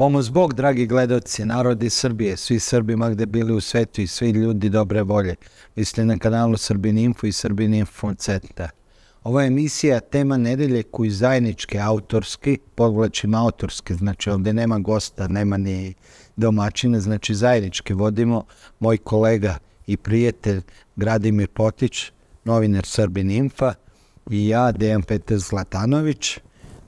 Pomoz Bog, dragi gledoci, narodi Srbije, svi Srbima gde bili u svetu i svi ljudi dobre volje. Mislim na kanalu Srbininfo i Srbininfo Ceta. Ova emisija je tema nedelje koji zajednički autorski, podvlačim autorski, znači ovde nema gosta, nema ni domaćine, znači zajednički vodimo moj kolega i prijatelj Gradimir Potić, novinar Srbininfa i ja, Dejan Petar Zlatanović.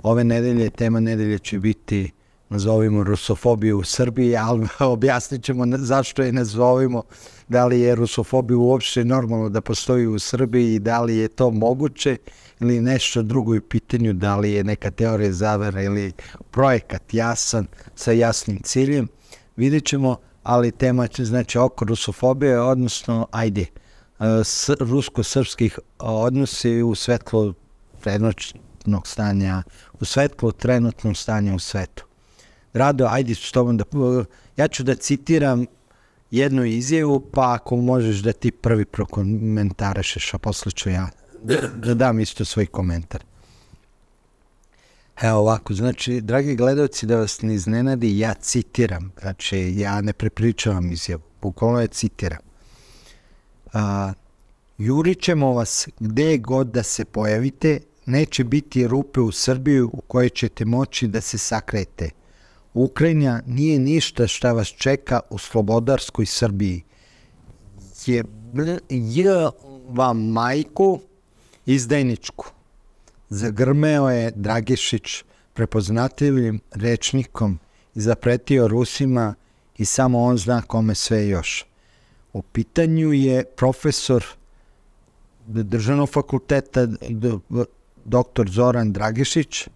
Ove nedelje, tema nedelje će biti nazovimo rusofobiju u Srbiji, ali objasnit ćemo zašto je nazovimo, da li je rusofobija uopšte normalno da postoji u Srbiji i da li je to moguće ili nešto drugo je pitanju, da li je neka teorija zavera ili projekat jasan sa jasnim ciljem. Vidjet ćemo, ali tema će znači oko rusofobije, odnosno, ajde, e, rusko-srpskih odnosi u svetlo trenutnog stanja, u svetlo trenutnom stanja u svetu. Rado, ajde s tobom da... Ja ću da citiram jednu izjevu, pa ako možeš da ti prvi prokomentarešeš, a posle ću ja da dam isto svoj komentar. Evo ovako, znači, dragi gledalci, da vas ne iznenadi, ja citiram, znači, ja ne prepričavam izjavu, bukvalno je citiram. A, Jurit vas gde god da se pojavite, neće biti rupe u Srbiju u kojoj ćete moći da se sakrete. Ukrajina nije ništa šta vas čeka u slobodarskoj Srbiji. Je, jeva vam majku izdajničku. Zagrmeo je Dragišić prepoznatljivim rečnikom i zapretio Rusima i samo on zna kome sve još. U pitanju je profesor državnog fakulteta doktor Zoran Dragišić,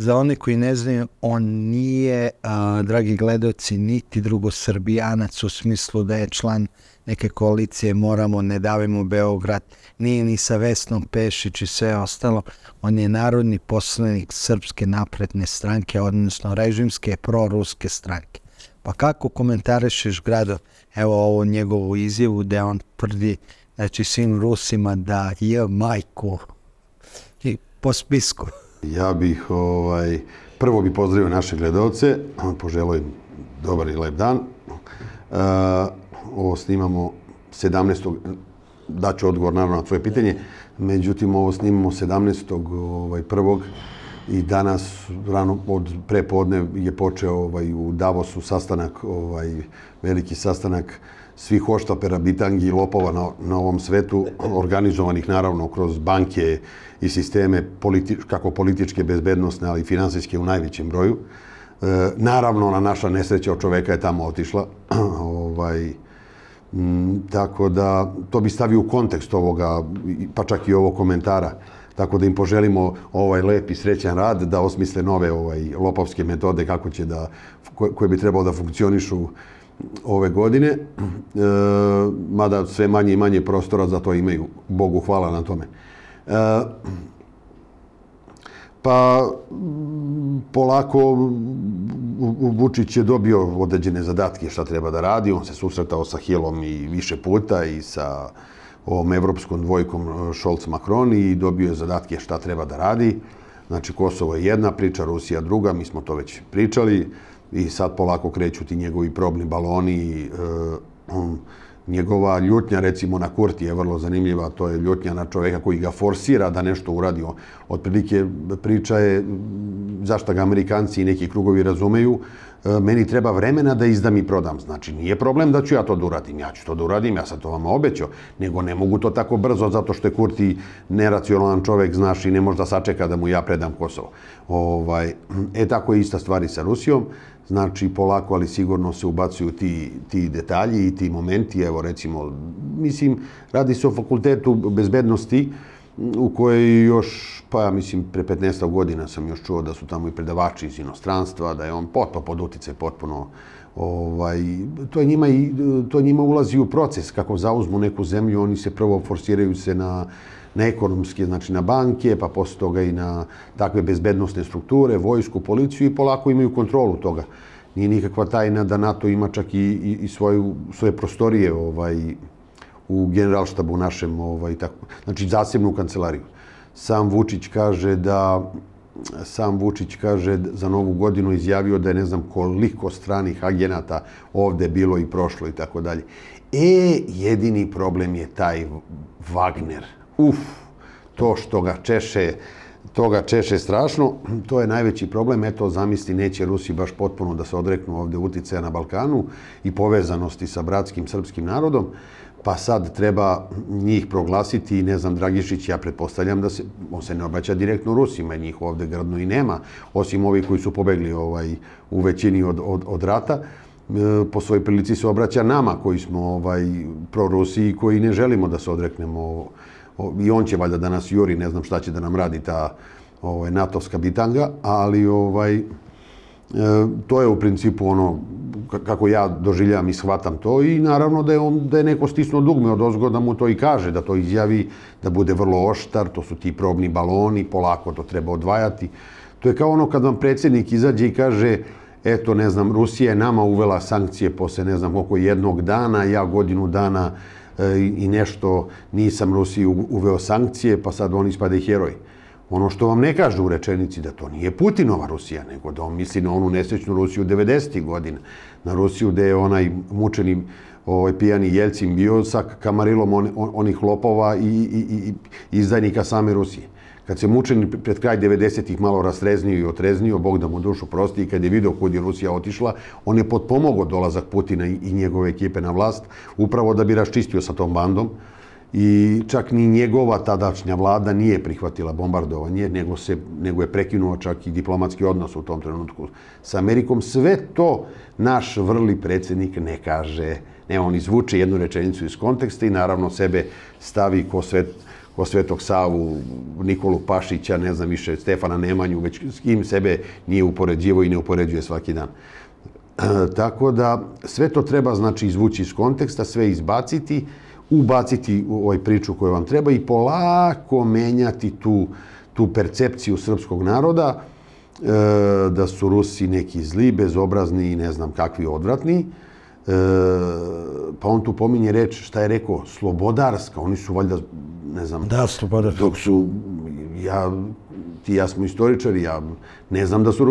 Za one koji ne znaju, on nije, a, dragi gledoci, niti drugo srbijanac u smislu da je član neke koalicije Moramo, ne davimo Beograd, nije ni sa Vesnom Pešić i sve ostalo. On je narodni poslanik Srpske napredne stranke, odnosno režimske proruske stranke. Pa kako komentarišeš grado, evo ovo njegovu izjavu da on prvi, znači svim Rusima da je majku i po spisku. Ja bih ovaj, prvo bi pozdravio naše gledalce, poželo im dobar i lep dan. E, ovo snimamo 17. daću odgovor naravno na tvoje pitanje. Međutim, ovo snimamo 17. Ovaj, prvog i danas, rano od prepodne je počeo ovaj, u Davosu sastanak, ovaj, veliki sastanak svih oštapera, bitangi i lopova na, na ovom svetu, organizovanih naravno kroz banke i sisteme politi, kako političke, bezbednostne, ali i finansijske u najvećem broju. E, naravno, na naša nesreća od čoveka je tamo otišla. ovaj, tako da, to bi stavio u kontekst ovoga, pa čak i ovog komentara. Tako da im poželimo ovaj lep i srećan rad da osmisle nove ovaj lopovske metode kako će da, koje bi trebalo da funkcionišu ove godine, e, mada sve manje i manje prostora za to imaju. Bogu hvala na tome. E, pa polako Vučić je dobio određene zadatke šta treba da radi. On se susretao sa Hilom i više puta i sa ovom evropskom dvojkom e, Scholz Macron i dobio je zadatke šta treba da radi. Znači, Kosovo je jedna priča, Rusija druga, mi smo to već pričali i sad polako kreću ti njegovi probni baloni i e, njegova ljutnja recimo na Kurti je vrlo zanimljiva, to je ljutnja na čoveka koji ga forsira da nešto uradi. Otprilike priča je zašto ga Amerikanci i neki krugovi razumeju, e, meni treba vremena da izdam i prodam. Znači, nije problem da ću ja to da uradim, ja ću to da uradim, ja sam to vam obećao, nego ne mogu to tako brzo zato što je Kurti neracionalan čovek, znaš, i ne može da sačeka da mu ja predam Kosovo. Ovaj, e, tako je ista stvari sa Rusijom znači polako, ali sigurno se ubacuju ti, ti detalji i ti momenti, evo recimo, mislim, radi se o fakultetu bezbednosti, u kojoj još, pa ja mislim, pre 15. godina sam još čuo da su tamo i predavači iz inostranstva, da je on potpuno pod utice, potpuno Ovaj, to, je njima to njima ulazi u proces kako zauzmu neku zemlju, oni se prvo forsiraju se na, na ekonomske, znači na banke, pa posle toga i na takve bezbednostne strukture, vojsku, policiju i polako imaju kontrolu toga. Nije nikakva tajna da NATO ima čak i, i, svoju, svoje prostorije ovaj, u generalštabu našem, ovaj, tako, znači zasebnu kancelariju. Sam Vučić kaže da sam Vučić kaže za novu godinu izjavio da je ne znam koliko stranih agenata ovde bilo i prošlo i tako dalje. E, jedini problem je taj Wagner uf, to što ga češe, to ga češe strašno, to je najveći problem. Eto, zamisli, neće Rusi baš potpuno da se odreknu ovde uticaja na Balkanu i povezanosti sa bratskim srpskim narodom, pa sad treba njih proglasiti i ne znam, Dragišić, ja pretpostavljam da se, on se ne obraća direktno Rusima, njih ovde gradno i nema, osim ovi koji su pobegli ovaj, u većini od, od, od rata e, po svojoj prilici se obraća nama koji smo ovaj, pro-Rusi i koji ne želimo da se odreknemo ovo i on će valjda da nas juri, ne znam šta će da nam radi ta ovaj, natovska bitanga, ali ovaj, e, to je u principu ono kako ja doživljam i shvatam to i naravno da je, on, da je neko stisnuo dugme od ozgo da mu to i kaže, da to izjavi, da bude vrlo oštar, to su ti probni baloni, polako to treba odvajati. To je kao ono kad vam predsjednik izađe i kaže, eto, ne znam, Rusija je nama uvela sankcije posle, ne znam, oko jednog dana, ja godinu dana E, i nešto nisam Rusiji uveo sankcije, pa sad oni ispade heroji. Ono što vam ne kažu u rečenici da to nije Putinova Rusija, nego da on misli na onu nesrećnu Rusiju 90-ih godina, na Rusiju gde je onaj mučeni ovaj, pijani Jelcin bio sa kamarilom onih lopova i, i, i izdajnika same Rusije kad se mučeni pred kraj 90-ih malo rastreznio i otreznio, Bog da mu dušu prosti, i kad je video kod je Rusija otišla, on je potpomogao dolazak Putina i njegove ekipe na vlast, upravo da bi raščistio sa tom bandom. I čak ni njegova tadašnja vlada nije prihvatila bombardovanje, nego, se, nego je prekinuo čak i diplomatski odnos u tom trenutku sa Amerikom. Sve to naš vrli predsjednik ne kaže. Ne, on izvuče jednu rečenicu iz konteksta i naravno sebe stavi ko svet, ko Svetog Savu, Nikolu Pašića, ne znam više, Stefana Nemanju, već s kim sebe nije upoređivo i ne upoređuje svaki dan. tako da, sve to treba, znači, izvući iz konteksta, sve izbaciti, ubaciti u ovaj priču koju vam treba i polako menjati tu, tu percepciju srpskog naroda e, da su Rusi neki zli, bezobrazni i ne znam kakvi odvratni e, pa on tu pominje reč, šta je rekao, slobodarska, oni su valjda, ne znam... Da, slobodarska. Dok su, ja, ti ja smo istoričari, ja ne znam da su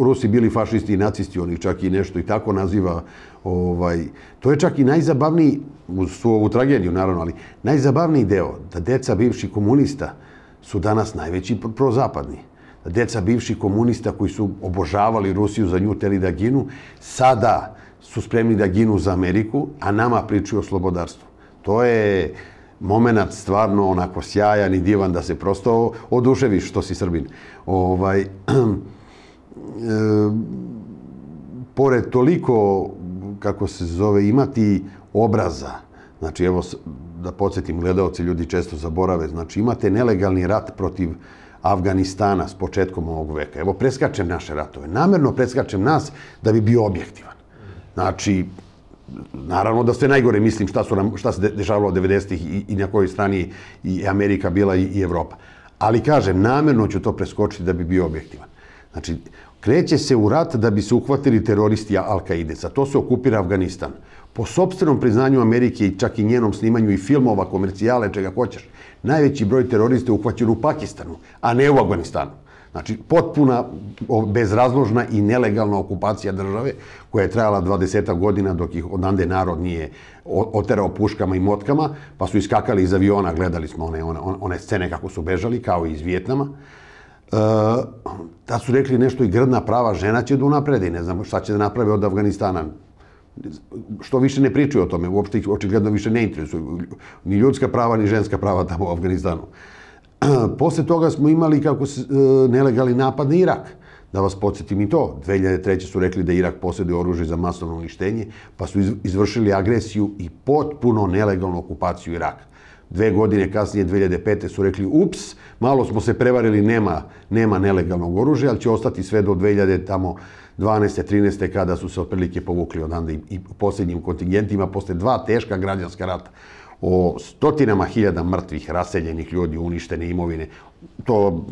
Rusi, bili fašisti i nacisti, oni čak i nešto i tako naziva, ovaj, to je čak i najzabavniji, su ovu tragediju naravno, ali najzabavniji deo, da deca bivši komunista su danas najveći prozapadni deca bivših komunista koji su obožavali Rusiju za nju, teli da ginu, sada su spremni da ginu za Ameriku, a nama pričaju o slobodarstvu. To je moment stvarno onako sjajan i divan da se prosto oduševiš što si Srbin. Ovaj, e, pored toliko, kako se zove, imati obraza, znači evo da podsjetim gledalce, ljudi često zaborave, znači imate nelegalni rat protiv Afganistana s početkom ovog veka. Evo, preskačem naše ratove. Namerno preskačem nas da bi bio objektivan. Znači, naravno da sve najgore mislim šta, su nam, šta se dešavalo od 90-ih i, i na kojoj strani i Amerika bila i, i Evropa. Ali kažem, namjerno ću to preskočiti da bi bio objektivan. Znači, kreće se u rat da bi se uhvatili teroristi Al-Qaideca. To se okupira Afganistan. Po sobstvenom priznanju Amerike i čak i njenom snimanju i filmova, komercijale, čega hoćeš, najveći broj teroriste uhvaćen u Pakistanu, a ne u Afganistanu. Znači, potpuna bezrazložna i nelegalna okupacija države koja je trajala 20 godina dok ih odande narod nije oterao puškama i motkama, pa su iskakali iz aviona, gledali smo one, one, one scene kako su bežali, kao i iz Vjetnama. E, da su rekli nešto i grdna prava žena će da unapredi, ne znam šta će da naprave od Afganistana. Što više ne pričaju o tome, uopšte ih očigledno više ne interesuju. Ni ljudska prava, ni ženska prava tamo u Afganistanu. Posle toga smo imali kako se, e, nelegalni napad na Irak. Da vas podsjetim i to, 2003. su rekli da Irak posjeduje oružje za masovno uništenje, pa su izvršili agresiju i potpuno nelegalnu okupaciju Iraka. Dve godine kasnije, 2005. su rekli, ups, malo smo se prevarili, nema, nema nelegalnog oružja, ali će ostati sve do 2000, tamo, 12. 13. kada su se otprilike povukli odanda i, i posljednjim kontingentima, posle dva teška građanska rata o stotinama hiljada mrtvih, raseljenih ljudi, uništene imovine. To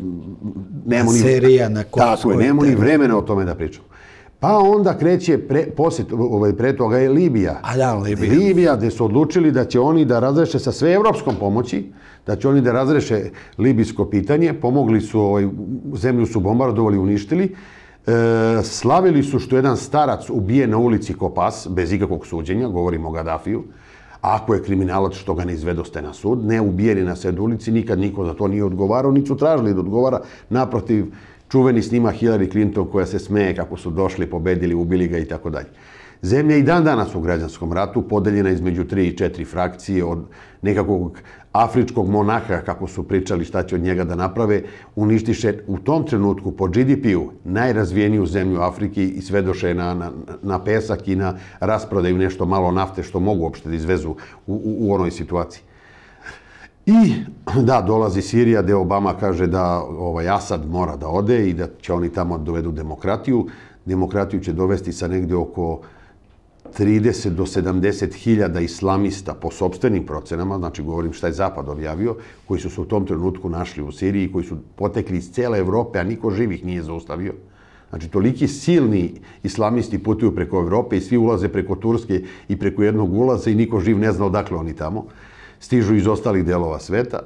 nemo ni... Serija na Tako je, nemo ni vremena o tome da pričam. Pa onda kreće pre, posjet, ovaj, pre toga je Libija. A ja, Libija. Libija gde su odlučili da će oni da razreše sa sve evropskom pomoći, da će oni da razreše libijsko pitanje, pomogli su, ovaj, zemlju su bombardovali, uništili. E, slavili su što jedan starac ubije na ulici Kopas, bez ikakvog suđenja, govorimo o Gaddafiju, ako je kriminalac što ga ne izvedoste na sud, ne ubijeni na sred ulici, nikad niko za to nije odgovarao, niti su tražili da odgovara. Naprotiv, čuveni snima Hillary Clinton koja se smeje kako su došli, pobedili, ubili ga i tako dalje. Zemlja i dan danas u građanskom ratu podeljena između tri i četiri frakcije od nekakvog afričkog monaha, kako su pričali šta će od njega da naprave, uništiše u tom trenutku po GDP-u najrazvijeniju zemlju Afriki i svedoše na, na, pesak i na rasprodaju nešto malo nafte što mogu uopšte da izvezu u, u, u onoj situaciji. I da, dolazi Sirija gde Obama kaže da ovaj, Asad mora da ode i da će oni tamo dovedu demokratiju. Demokratiju će dovesti sa negde oko 30 do 70 hiljada islamista po sobstvenim procenama, znači govorim šta je Zapad objavio, koji su se u tom trenutku našli u Siriji, koji su potekli iz cijele Evrope, a niko živih nije zaustavio. Znači, toliki silni islamisti putuju preko Evrope i svi ulaze preko Turske i preko jednog ulaza i niko živ ne zna odakle oni tamo. Stižu iz ostalih delova sveta.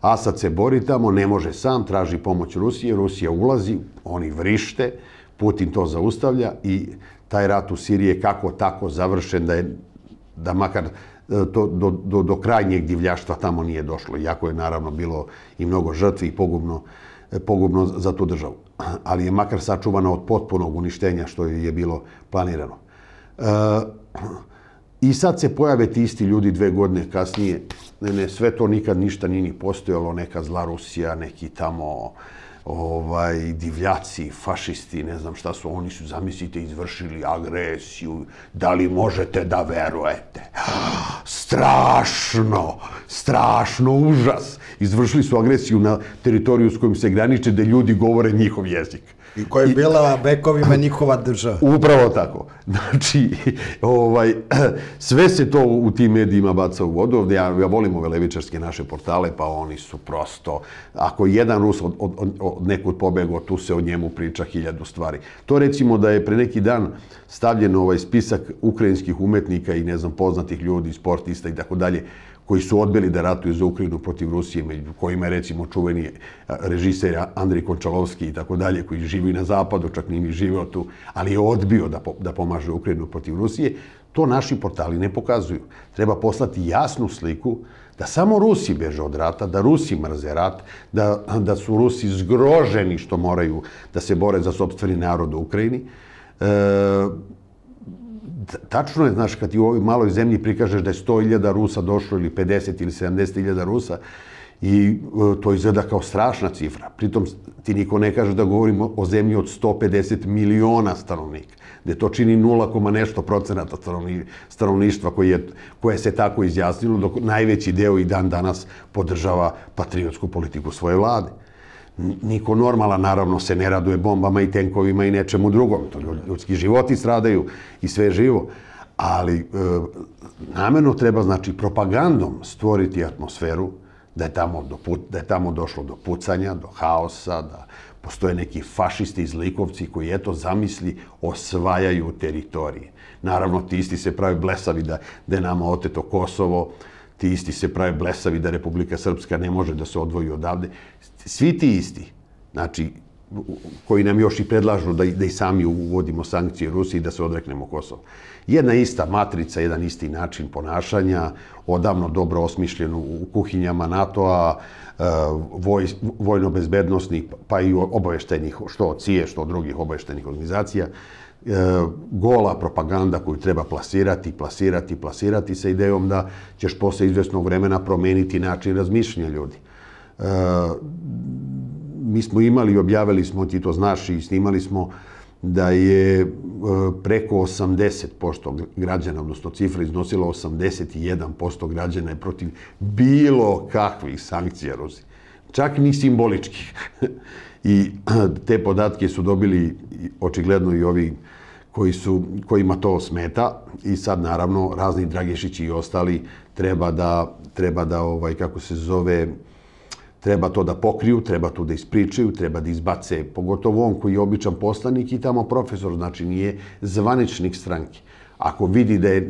Asad se bori tamo, ne može sam, traži pomoć Rusije. Rusija ulazi, oni vrište, Putin to zaustavlja i taj rat u Siriji je kako tako završen da je da makar e, to do, do, do krajnjeg divljaštva tamo nije došlo. Jako je naravno bilo i mnogo žrtvi i pogubno, e, pogubno za tu državu. Ali je makar sačuvano od potpunog uništenja što je bilo planirano. E, I sad se pojave ti isti ljudi dve godine kasnije. Ne, sve to nikad ništa nini postojalo. Neka zla Rusija, neki tamo ovaj, divljaci, fašisti, ne znam šta su, oni su, zamislite, izvršili agresiju. Da li možete da verujete? Strašno! Strašno užas! Izvršili su agresiju na teritoriju s kojim se graniče da ljudi govore njihov jezik. I koja je bila bekovima njihova država. Upravo tako. Znači, ovaj, sve se to u tim medijima baca u vodu. Ovdje ja, ja volim ove levičarske naše portale, pa oni su prosto... Ako jedan Rus od, od, od, od nekud pobegao, tu se o njemu priča hiljadu stvari. To recimo da je pre neki dan stavljen ovaj spisak ukrajinskih umetnika i ne znam, poznatih ljudi, sportista i tako dalje, koji su odbili da ratuju za Ukrajinu protiv Rusije, među kojima je recimo čuveni režiser Andrej Končalovski i tako dalje, koji živi na zapadu, čak nije ni živeo tu, ali je odbio da, da pomaže Ukrajinu protiv Rusije, to naši portali ne pokazuju. Treba poslati jasnu sliku da samo Rusi beže od rata, da Rusi mrze rat, da, da su Rusi zgroženi što moraju da se bore za sobstveni narod u Ukrajini. E, tačno je, znaš, kad ti u ovoj maloj zemlji prikažeš da je 100.000 Rusa došlo ili 50 ili 70.000 Rusa, i e, to izgleda kao strašna cifra. Pritom ti niko ne kaže da govorimo o zemlji od 150 miliona stanovnika, gde to čini 0, nešto procenata stanovništva koje, je, koje se tako izjasnilo, dok najveći deo i dan danas podržava patriotsku politiku svoje vlade. Niko normala, naravno, se ne raduje bombama i tenkovima i nečemu drugom. To ljudski životi stradaju i sve živo. Ali e, namjerno treba, znači, propagandom stvoriti atmosferu da je tamo, do put, da je tamo došlo do pucanja, do haosa, da postoje neki fašisti iz Likovci koji, eto, zamisli, osvajaju teritorije. Naravno, ti isti se pravi blesavi da, da nam oteto Kosovo, ti isti se pravi blesavi da Republika Srpska ne može da se odvoji odavde. Svi ti isti, znači, koji nam još i predlažu da, da i sami uvodimo sankcije Rusiji da se odreknemo Kosova jedna ista matrica, jedan isti način ponašanja, odavno dobro osmišljen u kuhinjama NATO-a, e, voj, vojno-bezbednostnih, pa i obaveštenih, što od CIE, što od drugih obaveštenih organizacija, e, gola propaganda koju treba plasirati, plasirati, plasirati sa idejom da ćeš posle izvesnog vremena promeniti način razmišljanja ljudi. E, mi smo imali, i objavili smo, ti to znaš i snimali smo, da je e, preko 80% građana, odnosno cifra iznosila 81% građana je protiv bilo kakvih sankcija Rusije. Čak ni simboličkih. I te podatke su dobili očigledno i ovi koji su, kojima to smeta i sad naravno razni Dragešići i ostali treba da, treba da ovaj, kako se zove, treba to da pokriju, treba to da ispričaju, treba da izbace, pogotovo on koji je običan poslanik i tamo profesor, znači nije zvaničnik stranke. Ako vidi da je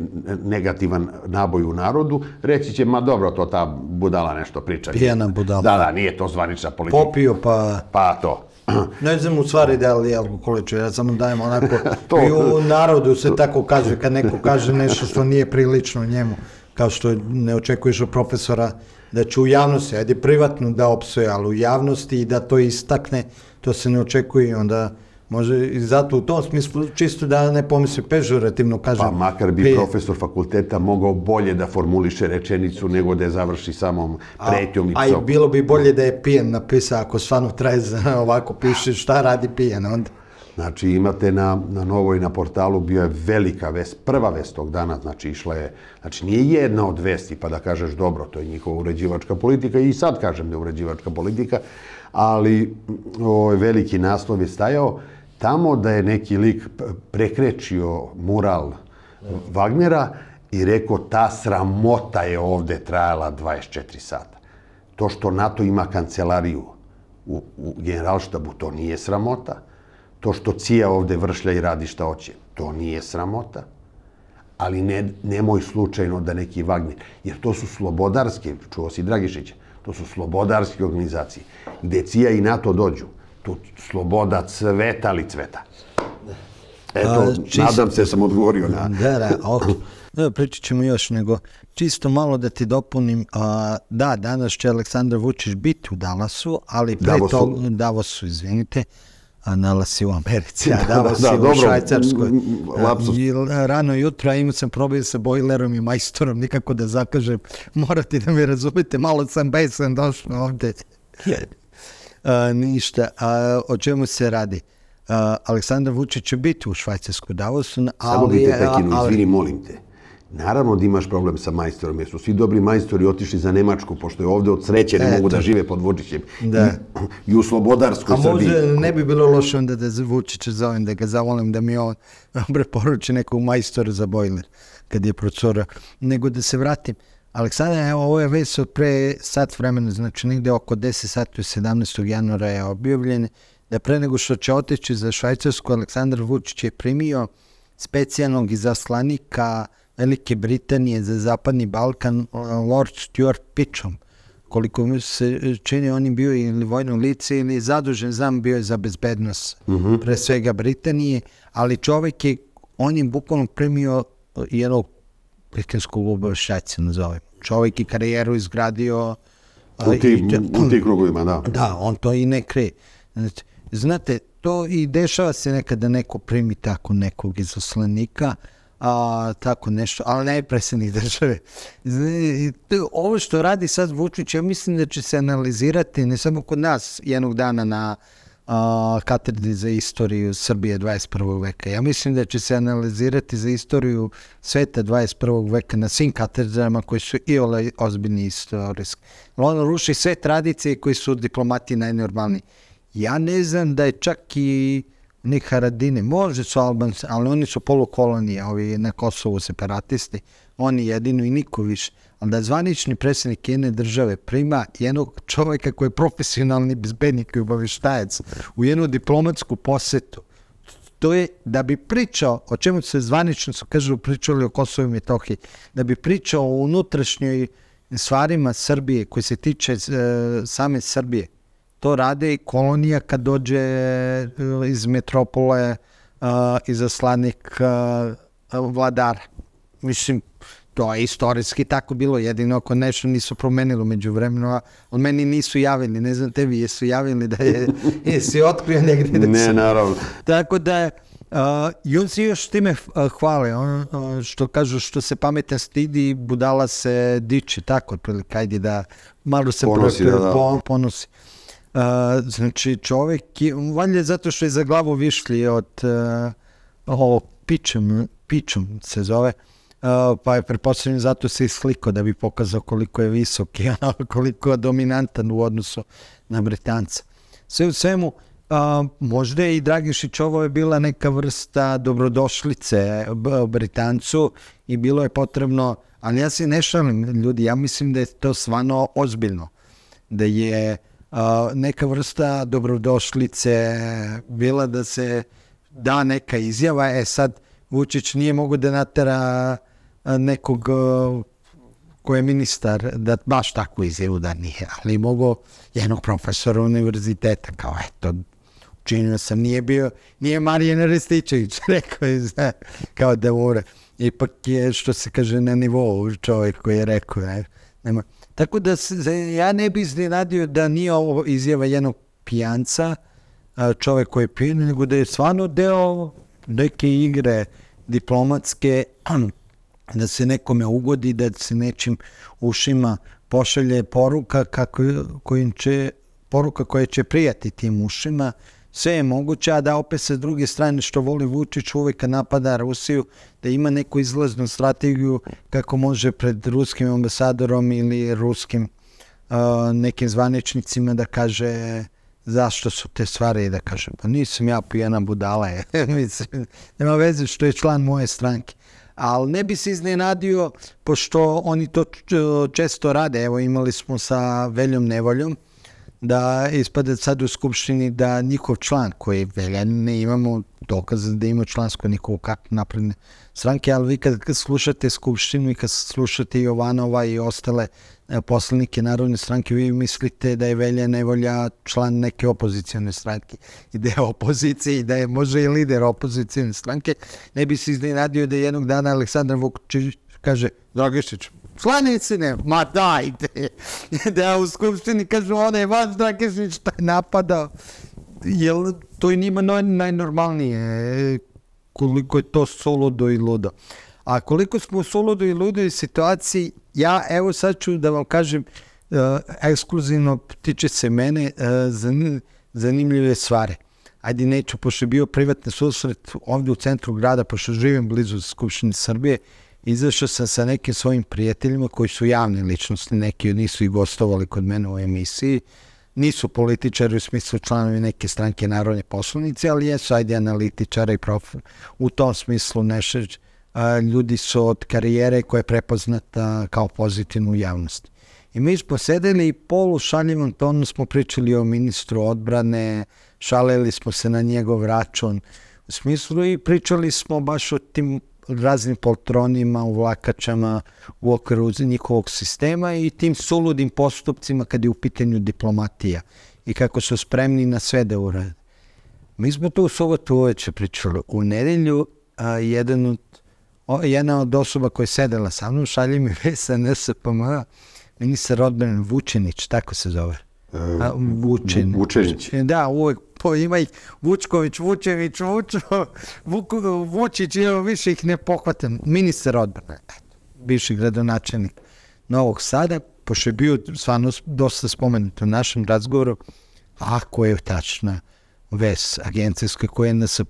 negativan naboj u narodu, reći će, ma dobro, to ta budala nešto priča. Pijena budala. Da, da, nije to zvanična politika. Popio pa... Pa to. Ne znam u stvari da li je alkoholičar, ja samo dajem onako, to... i u narodu se tako kaže, kad neko kaže nešto što nije prilično njemu, kao što ne očekuješ od profesora, da će u javnosti, ajde privatno da opsuje, ali u javnosti i da to istakne, to se ne očekuje i onda može i zato u tom smislu čisto da ne pomisli pežurativno kažem. Pa makar bi profesor fakulteta mogao bolje da formuliše rečenicu nego da je završi samom pretjom i psom. A i bilo bi bolje da je pijen napisao ako stvarno traje ovako piše šta radi pijen onda. Znači, imate na, na novoj, na portalu, bio je velika vest, prva vest tog dana, znači, išla je, znači, nije jedna od vesti, pa da kažeš, dobro, to je njihova uređivačka politika, i sad kažem da je uređivačka politika, ali mm, ovaj veliki naslov je stajao tamo da je neki lik prekrečio mural Wagnera i rekao ta sramota je ovde trajala 24 sata. To što NATO ima kancelariju u, u generalštabu, to nije sramota to što cija ovde vršlja i radi šta hoće. To nije sramota, ali ne, nemoj slučajno da neki vagnje, jer to su slobodarske, čuo si Dragišića, to su slobodarske organizacije, gde cija i NATO dođu, tu sloboda cveta li cveta. Eto, pa, čisto, nadam se sam odgovorio na... Da, da, ok. Evo, pričat ćemo još, nego čisto malo da ti dopunim. A, da, danas će Aleksandar Vučić biti u Dalasu, ali pre Davosu. toga... Davosu, izvinite. Anala si u Americi, ja da, si da, u dobro, Švajcarskoj. E, lapsus. I rano jutro, ja imao sam probio sa bojlerom i majstorom, nikako da zakažem, morate da mi razumite, malo sam besan došao ovde. A, e, ništa, a, o čemu se radi? A, e, Aleksandar Vučić će biti u Švajcarskoj Davosu, ali... Samo bi prekinu, izvini, molim te. Naravno da imaš problem sa majstorom, jer su svi dobri majstori otišli za Nemačku, pošto je ovde od sreće, ne mogu da žive pod Vučićem. Da. I, u slobodarskoj Srbiji. A može, ne bi bilo loše onda da Vučića zovem, da ga zavolim, da mi on preporuči nekog majstora za bojler, kad je procora. Nego da se vratim. Aleksandar, evo, ovo je ves od pre sat vremena, znači negde oko 10 sati 17. januara je objavljen, da pre nego što će oteći za Švajcarsku, Aleksandar Vučić je primio specijalnog izaslanika Vučića, Velike Britanije za Zapadni Balkan uh, Lord Stuart Pitchom. Koliko mi se čini, on je bio ili vojno lice ili zadužen znam bio je za bezbednost uh mhm. -huh. pre svega Britanije, ali čovek je, on je bukvalno primio uh, jednog britanskog obavšaca, nazove. Čovek je karijeru izgradio uh, u ti, krugovima, da. Da, on to i ne kre. Znači, znate, to i dešava se nekada neko primi tako nekog izoslenika, a, tako nešto, ali ne predsjednik države. Znači, ovo što radi sad Vučić, ja mislim da će se analizirati ne samo kod nas jednog dana na a, katedri za istoriju Srbije 21. veka. Ja mislim da će se analizirati za istoriju sveta 21. veka na svim katedrama koji su i ole ozbiljni istorijski. Ono ruši sve tradicije koji su diplomati najnormalni. Ja ne znam da je čak i ni Haradine. Može su Albanci, ali oni su polukolonije, ovi na Kosovu separatisti. Oni jedino i niko više. Ali da zvanični predsjednik jedne države prima jednog čovjeka koji je profesionalni bezbednik i obavištajac u jednu diplomatsku posetu, to je da bi pričao o čemu se zvanično su kažu pričali o Kosovu i Metohiji, da bi pričao o unutrašnjoj stvarima Srbije koji se tiče e, same Srbije to rade i kolonija kad dođe e, iz metropole uh, e, iz aslanik uh, e, vladara. Mislim, to je istorijski tako bilo, jedino ako nešto nisu promenilo među vremenu, ali meni nisu javili, ne znam tebi, jesu javili da je, jesi otkrio negdje da Ne, naravno. Tako da, uh, i on se još time hvale, on, što kažu, što se pametan stidi, budala se diče, tako, otprilike, ajde da malo se ponosi, pro, da, da. Po, ponosi znači čovjek valjda zato što je za glavu višli od uh, e, ovo pičem, pičem se zove uh, pa je preposledan zato se isliko da bi pokazao koliko je visok i koliko je dominantan u odnosu na Britanca sve u svemu Uh, možda je i Dragišić ovo je bila neka vrsta dobrodošlice e, Britancu i bilo je potrebno, ali ja se ne šalim ljudi, ja mislim da je to svano ozbiljno, da je neka vrsta dobrodošlice bila da se da neka izjava, e sad Vučić nije mogu da natera nekog ko je ministar da baš tako izjavu da nije, ali mogu jednog profesora univerziteta kao eto, učinio sam, nije bio, nije Marijan Rističević, rekao je, za, kao da ure. Ipak je, što se kaže, na nivou čovjek koji je rekao, ne, nema. Tako da se, ja ne bi iznenadio da nije ovo izjava jednog pijanca, čovek koji je pijen, nego da je stvarno deo neke igre diplomatske, da se nekome ugodi, da se nečim ušima pošalje poruka kako, kojim će, poruka koja će prijati tim ušima, sve je moguće, a da opet sa druge strane što voli Vučić uvijek napada Rusiju, da ima neku izlaznu strategiju kako može pred ruskim ambasadorom ili ruskim nekim zvaničnicima da kaže zašto su te stvari i da kaže pa nisam ja pijena budala je. nema veze što je član moje stranke ali ne bi se iznenadio pošto oni to često rade evo imali smo sa veljom nevoljom da ispade sad u skupštini da njihov član koji veljani ne imamo dokaze da ima člansko nikovo kako napredne stranke, ali vi kad, kad slušate skupštinu i kad slušate Jovanova i ostale e, poslanike narodne stranke, vi mislite da je velja nevolja član neke opozicijalne stranke i da je opozicija i da je može i lider opozicijalne stranke, ne bi se iznenadio da je jednog dana Aleksandar Vukčić kaže Dragišić, Članice ne, ma dajte. da u skupštini kažu, ona je vas, da kaže, šta je napadao. Jel, to je njima naj, najnormalnije, koliko je to soludo i ludo. A koliko smo soludo i ludo i situaciji, ja evo sad ću da vam kažem, uh, ekskluzivno tiče se mene, uh, zan, zanimljive stvari. Ajde neću, pošto je bio privatni susret ovdje u centru grada, pošto živim blizu Skupštine Srbije, uh, izašao sam sa nekim svojim prijateljima koji su javne ličnosti, neki od nisu i gostovali kod mene u emisiji, nisu političari u smislu članovi neke stranke narodne poslovnice, ali jesu ajde analitičara i prof. U tom smislu neše ljudi su od karijere koja je prepoznata kao pozitivnu u javnosti. I mi smo sedeli i polu šaljivom tonu smo pričali o ministru odbrane, šalili smo se na njegov račun. U smislu i pričali smo baš o tim raznim poltronima, u vlakačama, u okviru njihovog sistema i tim suludim postupcima kad je u pitanju diplomatija i kako su spremni na sve da urade. Mi smo to u sobotu uveče pričali. U nedelju a, jedan od, o, jedna od osoba koja je sedela sa mnom, šalje mi vesa, ne se pomala, ministar odbran Vučinić, tako se zove. Vučin. Vučević. Da, uvek po, ima ih Vučković, Vučević, Vučo, Vučić, ja više ih ne pohvatam. Ministar odbrane, bivši gradonačelnik Novog Sada, pošto je bio stvarno dosta spomenut u našem razgovoru, ako je tačna ves agencijska koja je nas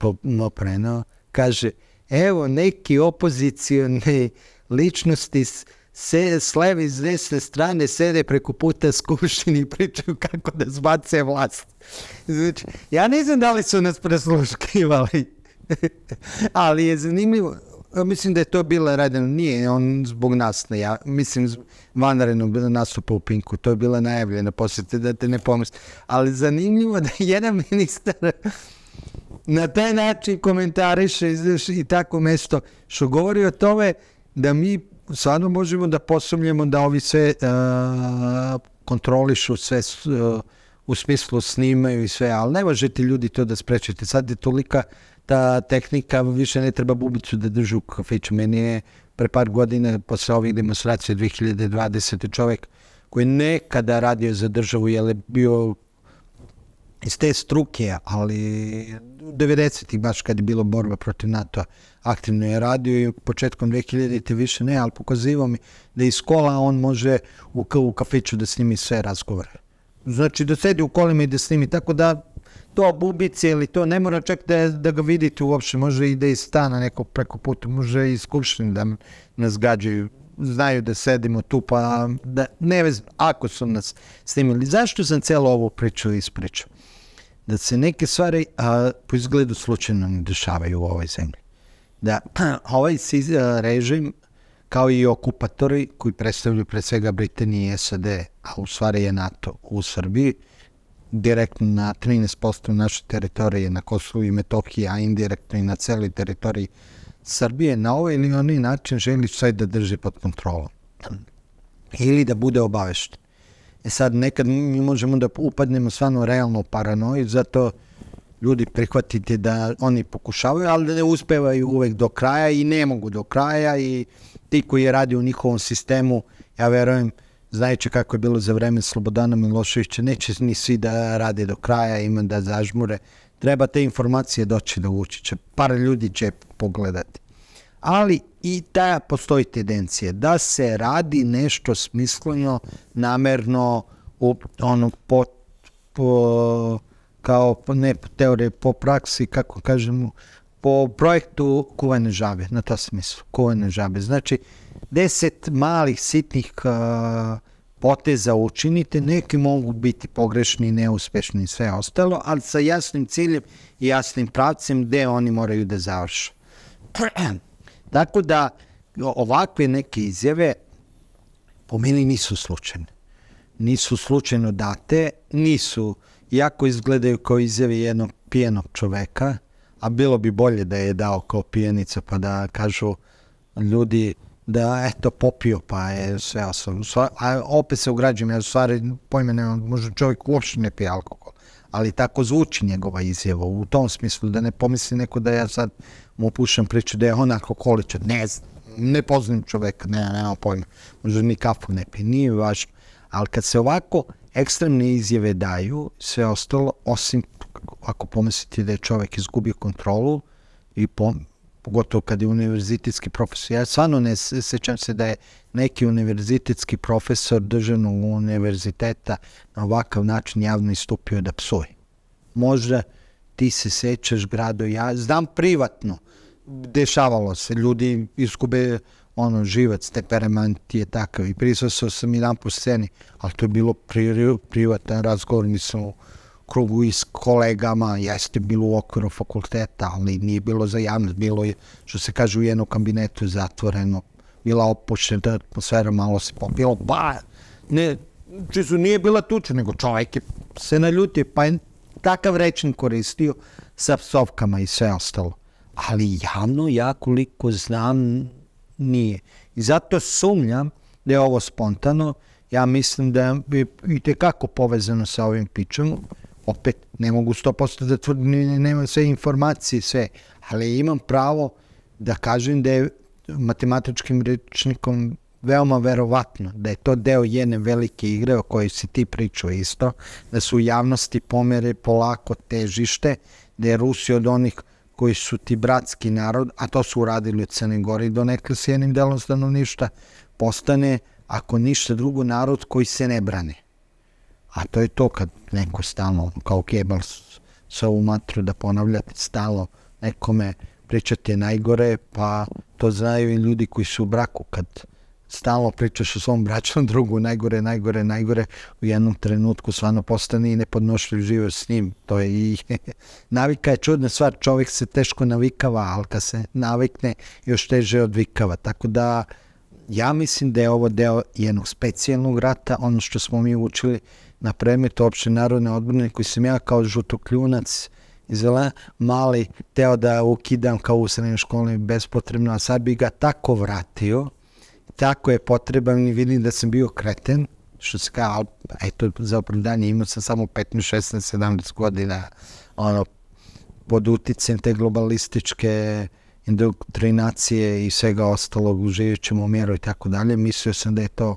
prenao, kaže, evo neki opozicijone ličnosti se, s leve i desne strane sede preko puta skupštini i pričaju kako da zbace vlast. Znači, ja ne znam da li su nas presluškivali, ali je zanimljivo. Mislim da je to bila radena, nije on zbog nas, ne, ja, mislim vanredno nastupa u Pinku, to je bila najavljena posjeta, da te ne pomisli. Ali zanimljivo da je jedan ministar na taj način komentariše i tako mesto, što govori o tome da mi sada možemo da posumljamo da ovi sve e, kontrolišu sve e, u smislu snimaju i sve, ali ne možete ljudi to da sprečete. Sad je tolika ta tehnika, više ne treba bubicu da držu u kafeću. Meni je pre par godina, posle ovih demonstracija 2020. čovek koji nekada radio za državu, jer je bio iz te struke, ali 90-ih baš kad je bilo borba protiv NATO, aktivno je radio i početkom 2000-te više ne, ali pokazivao mi da iz kola on može u, u kafeću da snimi sve razgovore. Znači da sedi u kolima i da snimi, tako da to bubice ili to ne mora čak da, da ga vidite uopšte, može i da iz stana nekog preko puta, može i skupštine da nas gađaju znaju da sedimo tu, pa da ne vezim, ako su nas snimili. Zašto sam celo ovu priču ispričao? da se neke stvari a, po izgledu slučajno ne dešavaju u ovoj zemlji. Da a, ovaj režim, kao i okupatori koji predstavljaju pred svega Britanije i SAD, a u stvari je NATO u Srbiji, direktno na 13% naše teritorije na Kosovu i Metohiji, a indirektno i na celi teritoriji Srbije, na ovaj ili onaj način želi sve da drže pod kontrolom. Ili da bude obavešten. E sad nekad mi možemo da upadnemo stvarno realno paranoid, zato ljudi prihvatite da oni pokušavaju, ali da ne uspevaju uvek do kraja i ne mogu do kraja i ti koji je radi u njihovom sistemu, ja verujem, znajuće kako je bilo za vreme Slobodana Miloševića, neće ni svi da rade do kraja, ima da zažmure. Treba te informacije doći do Vučića, par ljudi će pogledati ali i ta postoji tendencija da se radi nešto smisleno, namerno, u, ono, po, po, kao ne po teorije, po praksi, kako kažemo, po projektu kuvene žabe, na ta smislu, kuvene žabe. Znači, 10 malih, sitnih uh, poteza učinite, neki mogu biti pogrešni, neuspešni i sve ostalo, ali sa jasnim ciljem i jasnim pravcem gde oni moraju da završe Tako da ovakve neke izjave po meni nisu slučajne. Nisu slučajno date, nisu, jako izgledaju kao izjave jednog pijenog čoveka, a bilo bi bolje da je dao kao pijenica pa da kažu ljudi da eto popio pa je sve osvarno. A opet se ugrađujem, ja stvari pojme nemam, možda čovjek uopšte ne pije alkohol, ali tako zvuči njegova izjava u tom smislu, da ne pomisli neko da ja sad mu pušem priču da je onako količar, ne znam, ne poznam čoveka, ne, nema pojma, možda ni kafu ne pije, nije važno. Ali kad se ovako ekstremne izjave daju, sve ostalo, osim ako pomislite da je čovek izgubio kontrolu, i po, pogotovo kad je univerzitetski profesor, ja stvarno ne sećam se da je neki univerzitetski profesor državnog univerziteta na ovakav način javno istupio da psoji. Možda, ti se sećaš grado, ja znam privatno, dešavalo se, ljudi iskube ono, živac, temperament je takav i prisao sam i dan po sceni, ali to je bilo pri, privatan razgovor, mislim, u krugu i s kolegama, jeste bilo u okviru fakulteta, ali nije bilo za javnost, bilo je, što se kaže, u jednom kabinetu zatvoreno, bila opuštena atmosfera, malo se popilo, ba, pa, ne, čisto nije bila tuča, nego čovjek je se naljutio, pa je takav rečen koristio sa psovkama i sve ostalo. Ali javno, ja koliko znam, nije. I zato sumljam da je ovo spontano. Ja mislim da je i tekako povezano sa ovim pičom. Opet, ne mogu 100% da tvrdim, ne, nema sve informacije, sve. Ali imam pravo da kažem da je matematičkim rečnikom veoma verovatno da je to deo jedne velike igre o kojoj si ti pričao isto, da su u javnosti pomere polako težište, da je Rusija od onih koji su ti bratski narod, a to su uradili u Crnoj Gori do nekada s jednim delom stanovništa, postane, ako ništa drugo, narod koji se ne brane. A to je to kad neko stalno, kao kebal s ovu matru, da ponavlja, stalo nekome pričati najgore, pa to znaju i ljudi koji su u braku kad stalo pričaš o svom bračnom drugu, najgore, najgore, najgore, u jednom trenutku stvarno postane i nepodnošljiv živo s njim. To je i navika je čudna stvar, čovjek se teško navikava, ali kad se navikne, još teže odvikava. Tako da, ja mislim da je ovo deo jednog specijalnog rata, ono što smo mi učili na predmetu opšte narodne odbrane, koji sam ja kao žutokljunac kljunac, Zela, mali, teo da ukidam kao u srednjoj školi bespotrebno, a sad bi ga tako vratio, tako je potreban i vidim da sam bio kreten, što se kao, eto, za opravdanje imao sam samo 15, 16, 17 godina, ono, pod uticem te globalističke indoktrinacije i svega ostalog, živit ćemo u i tako dalje, mislio sam da je to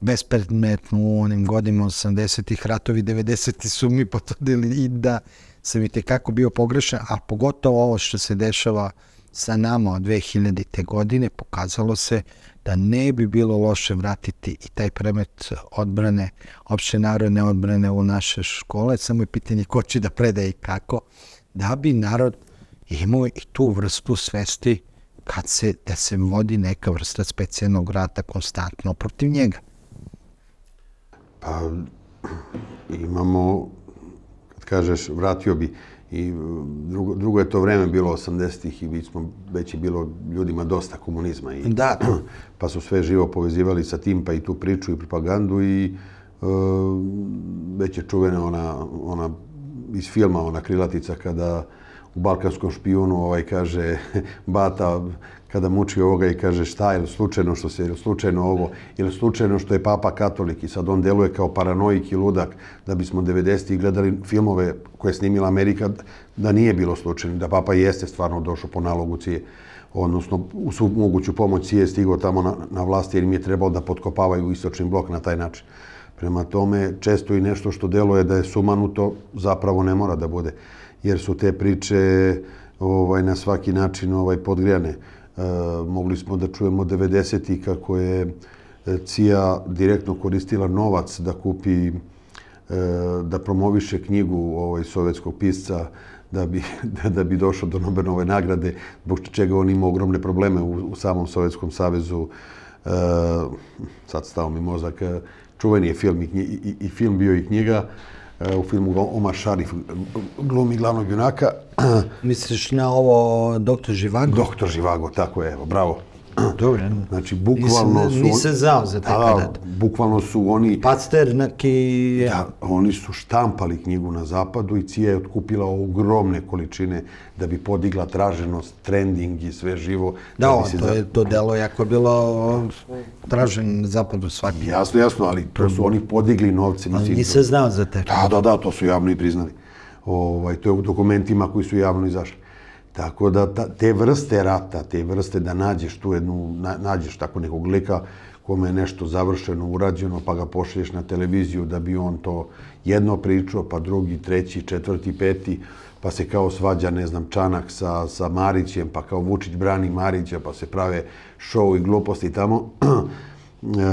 bespredmetno u onim godima 80-ih, ratovi 90 ti su mi potvrdili i da sam i tekako bio pogrešan, a pogotovo ovo što se dešava uh, sa nama od 2000. godine pokazalo se da ne bi bilo loše vratiti i taj premet odbrane, opšte narodne odbrane u naše škole, samo je pitanje ko će da predaje i kako, da bi narod imao i tu vrstu svesti kad se, da se vodi neka vrsta specijalnog rata konstantno protiv njega. Pa, imamo, kad kažeš, vratio bi, i e, drugo, drugo je to vreme bilo 80-ih i smo, već je bilo ljudima dosta komunizma. I, da. Pa su sve živo povezivali sa tim, pa i tu priču i propagandu i e, već je čuvena ona, ona iz filma, ona krilatica kada u balkanskom špijunu ovaj kaže bata kada muči ovoga i kaže šta, ili slučajno što se, ili slučajno ovo, ili slučajno što je papa katolik i sad on deluje kao paranoik i ludak, da bismo 90-ih gledali filmove koje je snimila Amerika, da nije bilo slučajno, da papa jeste stvarno došao po nalogu cije, odnosno u svu moguću pomoć cije stigao tamo na, vlasti jer im je trebao da potkopavaju istočni blok na taj način. Prema tome, često i nešto što deluje da je sumanuto, zapravo ne mora da bude, jer su te priče ovaj, na svaki način ovaj, podgrijane. E, mogli smo da čujemo 90-ih kako je e, CIA direktno koristila novac da kupi, e, da promoviše knjigu ovaj sovjetskog pisca da bi, da, bi došao do Nobelove nagrade, zbog čega on ima ogromne probleme u, u samom Sovjetskom savezu. E, sad stao mi mozak, čuveni je film i, i, i film bio i knjiga. Eh, u filmu Omar Sharif glumi glavnog junaka. Misliš na ovo Doktor Živago? Doktor Živago, tako je, bravo. Dobro. Znači, bukvalno su... Nisam se znao za taj da, bukvalno su oni... Pasternak i... Ja. Da, oni su štampali knjigu na zapadu i Cija je otkupila ogromne količine da bi podigla traženost, trending i sve živo. Da, da to, je to delo jako bilo tražen na zapadu svaki. Jasno, jasno, ali to su oni podigli novce. Mislim, se znao za taj Da, da, da, to su javno i priznali. Ovaj, to je u dokumentima koji su javno izašli. Tako da te vrste rata, te vrste da nađeš tu jednu, nađeš tako nekog lika kome je nešto završeno, urađeno, pa ga pošlješ na televiziju da bi on to jedno pričao, pa drugi, treći, četvrti, peti, pa se kao svađa, ne znam, Čanak sa, sa Marićem, pa kao Vučić brani Marića, pa se prave šou i gluposti tamo.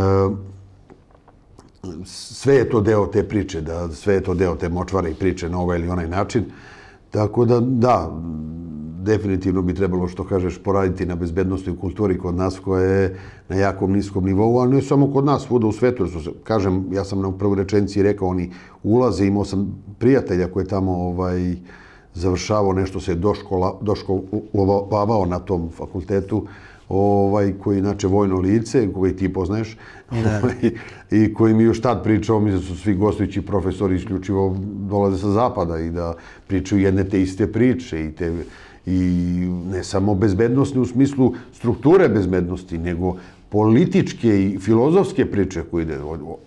E, sve je to deo te priče, da sve je to deo te močvare i priče na ovaj ili onaj način. Tako da, da, definitivno bi trebalo, što kažeš, poraditi na bezbednosti u kulturi kod nas, koja je na jakom niskom nivou, ali ne samo kod nas, svuda u svetu. kažem, ja sam na prvoj rečenici rekao, oni ulaze, imao sam prijatelja koji je tamo ovaj, završavao nešto, se doškola, doškolovavao na tom fakultetu, ovaj, koji je inače vojno lice, koji ti poznaješ, ovaj, i koji mi još tad pričao, mi su svi gostujući profesori isključivo dolaze sa zapada i da pričaju jedne te iste priče i te i ne samo bezbednostne u smislu strukture bezbednosti, nego političke i filozofske priče koje ide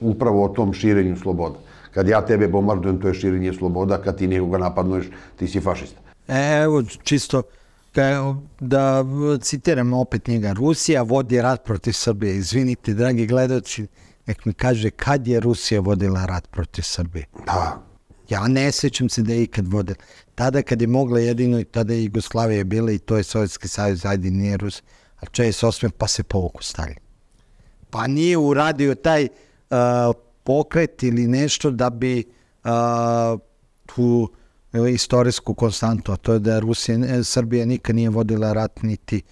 upravo o tom širenju sloboda. Kad ja tebe bombardujem, to je širenje sloboda, kad ti nekoga napadnuješ, ti si fašista. E, evo, čisto, Da, da citiram opet njega, Rusija vodi rat protiv Srbije. Izvinite, dragi gledoci, nek mi kaže kad je Rusija vodila rat protiv Srbije. Da. Ja ne sećam se da je ikad vodila. Tada kad je mogla jedino, tada je Jugoslavija bila i to je Sovjetski savjez, ajde nije Rus, a če je sosme, pa se povuku stali. Pa nije uradio taj pokret ili nešto da bi uh, tu istorijsku konstantu, a to je da Rusija, e, Srbije nikad nije vodila rat niti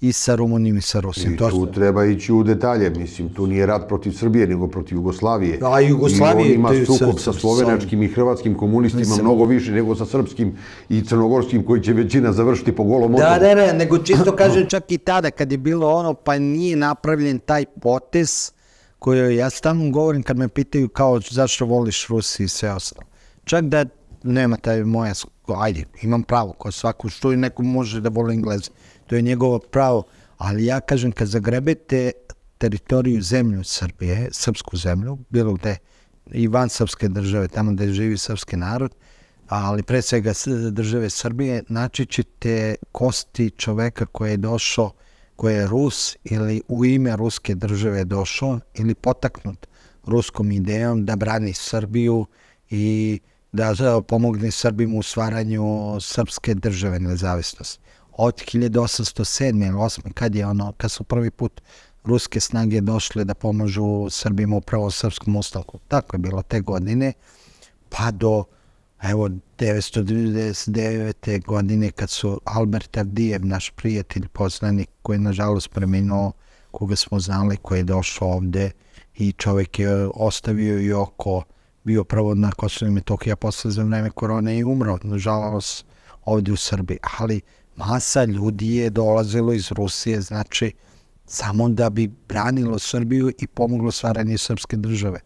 i sa Rumunijom i sa Rusijom. I tu treba ići u detalje, mislim, tu nije rat protiv Srbije, nego protiv Jugoslavije. A Jugoslavije... I on ima sukob sa slovenačkim i hrvatskim komunistima mnogo više nego sa srpskim i crnogorskim, koji će većina završiti po golom odlogu. Da, ne, ne, nego čisto kažem čak i tada, kad je bilo ono, pa nije napravljen taj potes koji ja stavno govorim kad me pitaju kao zašto voliš Rusiju i sve ostalo. Čak da nema taj moja, ajde, imam pravo, kao svaku što i neko može da voli Engleze, to je njegovo pravo, ali ja kažem, kad zagrebete teritoriju zemlju Srbije, srpsku zemlju, bilo gde, i van srpske države, tamo gde živi srpski narod, ali pre svega države Srbije, naći ćete kosti čoveka koji je došao, koji je Rus ili u ime Ruske države došao ili potaknut ruskom idejom da brani Srbiju i da pomogne Srbim u stvaranju srpske države nezavisnosti. Od 1807. ili 8. kad je ono, kad su prvi put ruske snage došle da pomožu Srbima upravo srpskom ustavku. Tako je bilo te godine, pa do evo, 1999. godine kad su Albert Ardijev, naš prijatelj, poznanik, koji je nažalost preminuo, koga smo znali, koji je došao ovde i čovek je ostavio i oko bio pravod na Kosovo i Metokija posle za vreme korone i umro, nažalost, ovdje u Srbiji. Ali masa ljudi je dolazilo iz Rusije, znači, samo da bi branilo Srbiju i pomoglo stvaranje srpske države.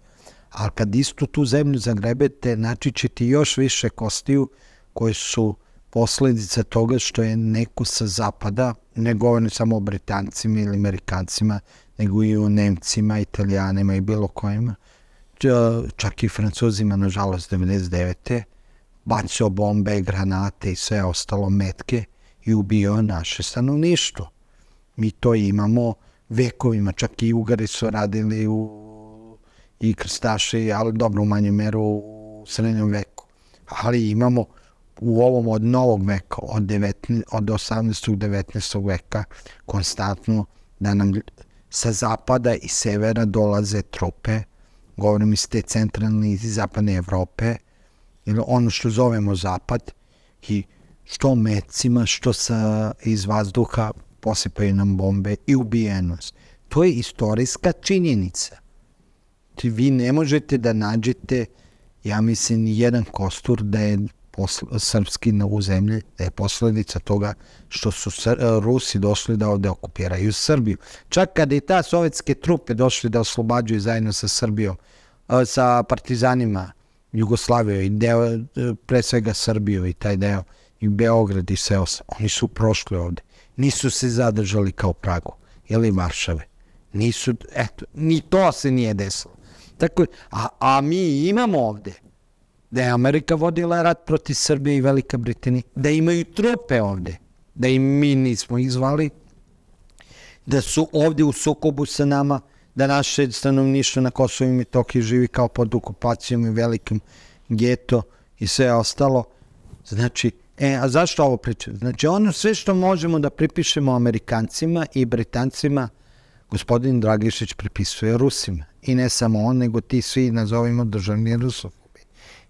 Ali kad istu tu zemlju zagrebete, znači će ti još više kostiju koje su posljedice toga što je neko sa zapada, ne govorim samo o Britancima ili Amerikancima, nego i o Nemcima, Italijanima i bilo kojima, čak i francuzima, nažalost, 99. bacio bombe, granate i sve ostalo metke i ubio naše stanovništvo. Mi to imamo vekovima, čak i Ugari su radili u, i krstaši, ali dobro u manju meru u srednjem veku. Ali imamo u ovom od novog veka, od, 19, od 18. 19. veka, konstantno da nam sa zapada i severa dolaze trupe, govorim iz te centralne iz zapadne Evrope, ili ono što zovemo zapad, i što mecima, što sa iz vazduha posipaju nam bombe i ubijenost. To je istorijska činjenica. Vi ne možete da nađete, ja mislim, jedan kostur da je posl srpski na u zemlji, da je posljedica toga što su Rusi došli da ovde okupiraju Srbiju. Čak kada i ta sovjetske trupe došli da oslobađuju zajedno sa Srbijom, sa partizanima Jugoslavije i deo, pre svega Srbiju i taj deo, i Beograd i Seosa, oni su prošli ovde. Nisu se zadržali kao Pragu ili Maršave. Nisu, eto, ni to se nije desilo. Tako, a, a mi imamo ovde da je Amerika vodila rat proti Srbije i Velika Britanije, da imaju trupe ovde, da im mi nismo izvali, da su ovde u sukobu sa nama, da naše stanovništvo na Kosovo i Metokiji živi kao pod okupacijom i velikim geto i sve ostalo. Znači, e, a zašto ovo pričam? Znači, ono sve što možemo da pripišemo Amerikancima i Britancima, gospodin Dragišić pripisuje Rusima. I ne samo on, nego ti svi nazovimo državni Rusov.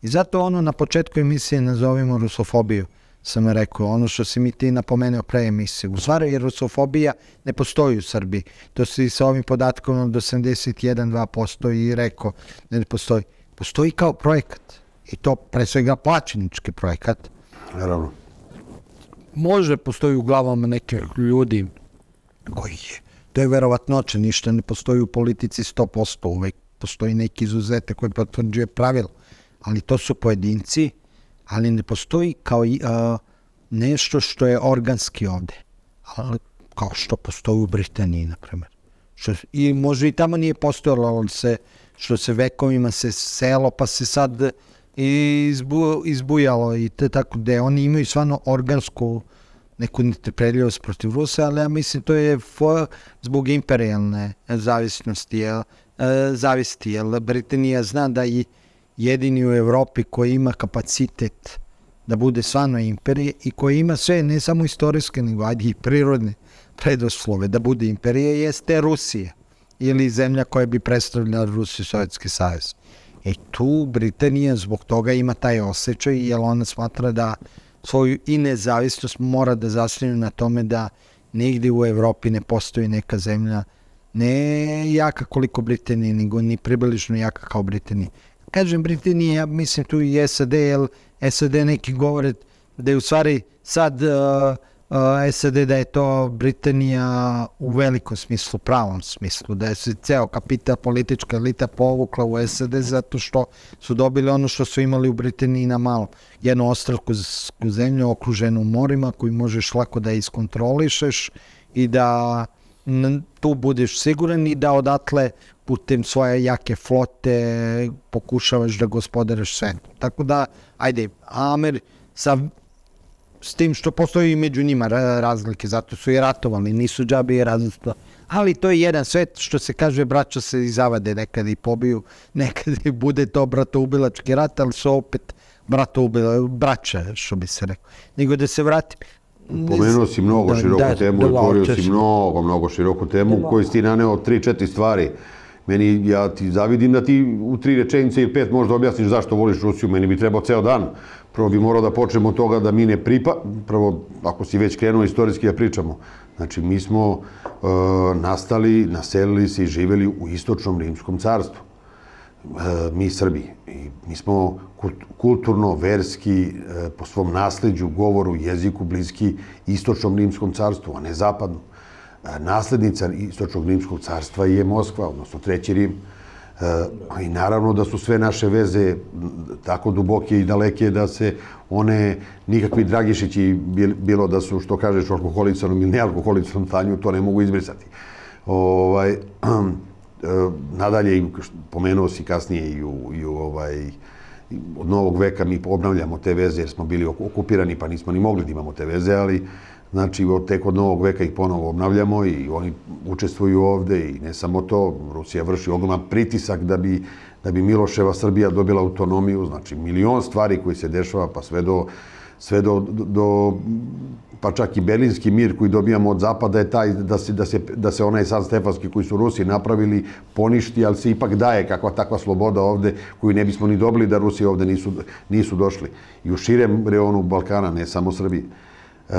I zato ono na početku emisije nazovimo rusofobiju, sam rekao, ono što si mi ti napomenuo pre emisije. U stvari je rusofobija ne postoji u Srbiji. To si sa ovim podatkom od 71-2% i rekao ne postoji. Postoji kao projekat. I to pre svega plaćenički projekat. Naravno. Može postoji u glavama neke ljudi koji je. To je verovatnoće, ništa ne postoji u politici 100%. Uvek postoji neki izuzete koji potvrđuje pravilo ali to su pojedinci, ali ne postoji kao uh, nešto što je organski ovde, ali kao što postoji u Britaniji, na primjer. Što, I možda i tamo nije postojalo, ali se, što se vekovima se selo, pa se sad izbu, izbujalo i te tako, da oni imaju svano organsku neku netrepeljivost protiv Rusa, ali ja mislim to je for, zbog imperialne e, zavisnosti, jel, e, zavisti, jel Britanija zna da i jedini u Evropi koji ima kapacitet da bude svano imperije i koji ima sve, ne samo istorijske, nego i prirodne predoslove da bude imperije, jeste Rusija ili zemlja koja bi predstavljala Rusiju Sovjetski savjez. E tu Britanija zbog toga ima taj osjećaj, jer ona smatra da svoju i nezavisnost mora da zasnije na tome da nigdje u Evropi ne postoji neka zemlja ne jaka koliko Britanije, nego ni približno jaka kao Britanije kažem Britanije, ja mislim tu i SAD, jer SAD neki govore da je u stvari sad uh, uh, SAD da je to Britanija u velikom smislu, pravom smislu, da je se ceo kapital politička elita povukla u SAD zato što su dobili ono što su imali u Britaniji na malo, jednu ostrovku zemlju okruženu morima koju možeš lako da iskontrolišeš i da tu budeš siguran i da odatle putem svoje jake flote pokušavaš da gospodaraš sve. Tako da, ajde, Amer sa s tim što postoji među njima razlike, zato su i ratovali, nisu džabi i razlika. Ali to je jedan svet što se kaže braća se i zavade nekada i pobiju, nekada i bude to brato-ubilački rat, ali su opet bratoubila, braća, što bi se rekao. Nego da se vratim, Pomenuo si mnogo široku temu da, otvorio si mnogo, mnogo široku temu u kojoj si naneo tri, četiri stvari. Meni, ja ti zavidim da ti u tri rečenice ili pet možda objasniš zašto voliš Rusiju. Meni bi trebao ceo dan. Prvo bi morao da počnemo od toga da mi ne pripa... Prvo, ako si već krenuo istorijski da pričamo. Znači, mi smo eh, nastali, naselili se i živeli u istočnom rimskom carstvu. E, mi Srbi. I mi smo kulturno, verski, e, po svom nasljeđu, govoru, jeziku bliski istočnom rimskom carstvu, a ne zapadnom. E, naslednica istočnog rimskog carstva je Moskva, odnosno Treći Rim. I naravno da su sve naše veze tako duboke i daleke da se one nikakvi dragišići bilo da su, što kažeš, alkoholicanom ili nealkoholicanom tanju, to ne mogu izbrisati. Ovaj, E, nadalje, pomenuo si kasnije i u, i u ovaj, od novog veka mi obnavljamo te veze jer smo bili okupirani pa nismo ni mogli da imamo te veze, ali znači tek od novog veka ih ponovo obnavljamo i oni učestvuju ovde i ne samo to, Rusija vrši ogroman pritisak da bi, da bi Miloševa Srbija dobila autonomiju, znači milion stvari koji se dešava pa sve do sve do, do pa čak i Berlinski mir koji dobijamo od Zapada je taj da se, da se, da se onaj San Stefanski koji su Rusi napravili poništi, ali se ipak daje kakva takva sloboda ovde koju ne bismo ni dobili da Rusi ovde nisu, nisu došli. I u širem reonu Balkana, ne samo Srbije. E,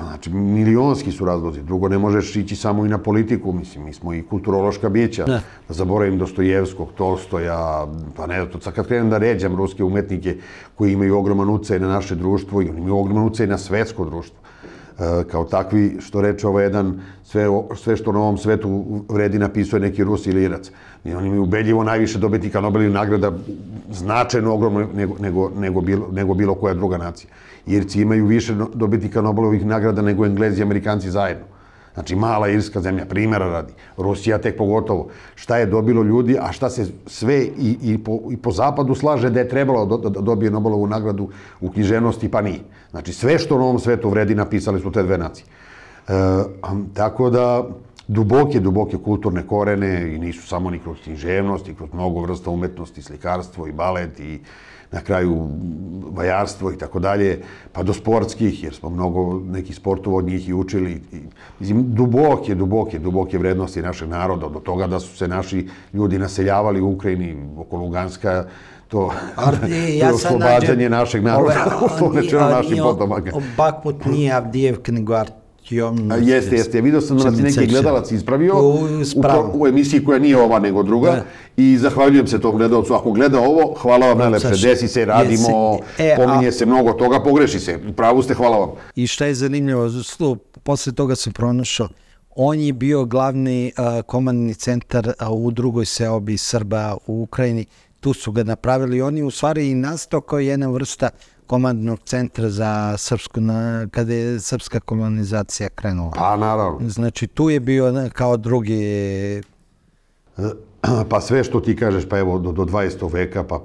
znači, milionski su razlozi. Drugo, ne možeš ići samo i na politiku, mislim, mi smo i kulturološka bića. Da zaboravim Dostojevskog, Tolstoja, pa ne, to sad kad krenem da ređam ruske umetnike koji imaju ogroman ucaj na naše društvo i oni imaju ogroman ucaj na svetsko društvo. E, kao takvi, što reče ovo ovaj jedan, sve, sve što na ovom svetu vredi napisuje neki Rus ili Irac. I oni mi ubedljivo najviše dobitnika Nobelinu nagrada, značajno ogromno nego, nego, nego, bilo, nego bilo koja druga nacija. Irci imaju više dobitnika Nobelovih nagrada nego Englezi i Amerikanci zajedno. Znači, mala irska zemlja, primjera radi, Rusija tek pogotovo. Šta je dobilo ljudi, a šta se sve i, i, po, i po zapadu slaže da je trebalo da, dobije Nobelovu nagradu u knjiženosti, pa nije. Znači, sve što u ovom svetu vredi napisali su te dve nacije. E, tako da, duboke, duboke kulturne korene i nisu samo ni kroz književnost, i kroz mnogo vrsta umetnosti, slikarstvo i balet i na kraju vajarstvo i tako dalje, pa do sportskih, jer smo mnogo nekih sportova od njih i učili. I, mislim, duboke, duboke, duboke vrednosti našeg naroda, do toga da su se naši ljudi naseljavali u Ukrajini, oko Luganska, to, ja to oslobađanje našeg naroda, ove, a, a, a, a, a, a, a, Jomnice. Jeste, jeste. Vidio sam da neki gledalac ispravio u, emisiji koja nije ova nego druga. I zahvaljujem se tom gledalcu. Ako gleda ovo, hvala vam najlepše. Znači, Desi se, radimo, e, pominje se mnogo toga, pogreši se. U Pravu ste, hvala vam. I šta je zanimljivo, posle toga sam pronašao, on je bio glavni uh, komandni centar a, u drugoj seobi Srba u Ukrajini. Tu su ga napravili. On je u stvari i nastao kao jedna vrsta komandnog centra za srpsku, na, kada je srpska kolonizacija krenula. Pa naravno. Znači tu je bio kao drugi... Pa sve što ti kažeš, pa evo do, 20. veka, pa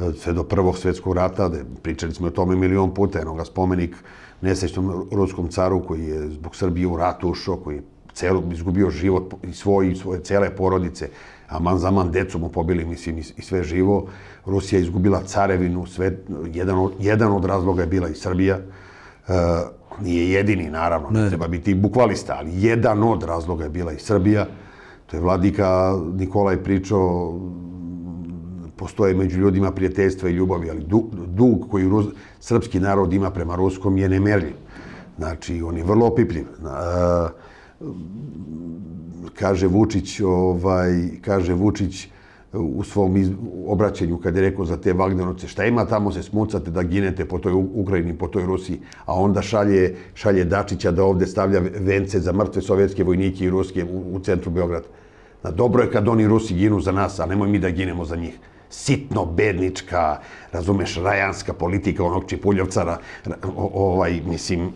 eh, sve do prvog svjetskog rata, pričali smo o tome milion puta, jednoga spomenik nesečnom ruskom caru koji je zbog Srbije u ratu ušao, koji je celo, izgubio život i svoj, i svoje cele porodice, a man za man decu mu pobili, mislim, i sve živo. Rusija izgubila carevinu, jedan, od, jedan od razloga je bila i Srbija. E, nije jedini, naravno, ne. treba biti bukvalista, ali jedan od razloga je bila i Srbija. To je vladika Nikolaj pričao, postoje među ljudima prijateljstva i ljubavi, ali dug koji srpski narod ima prema Ruskom je nemerljiv. Znači, on je vrlo opipljiv. E, kaže Vučić, ovaj, kaže Vučić, u svom obraćanju obraćenju kad je rekao za te Vagnerovce šta ima tamo se smucate da ginete po toj Ukrajini, po toj Rusiji, a onda šalje, šalje Dačića da ovde stavlja vence za mrtve sovjetske vojnike i ruske u, centru Beograda. Na dobro je kad oni Rusi ginu za nas, a nemoj mi da ginemo za njih. Sitno bednička, razumeš, rajanska politika onog Čipuljovca, ovaj, mislim,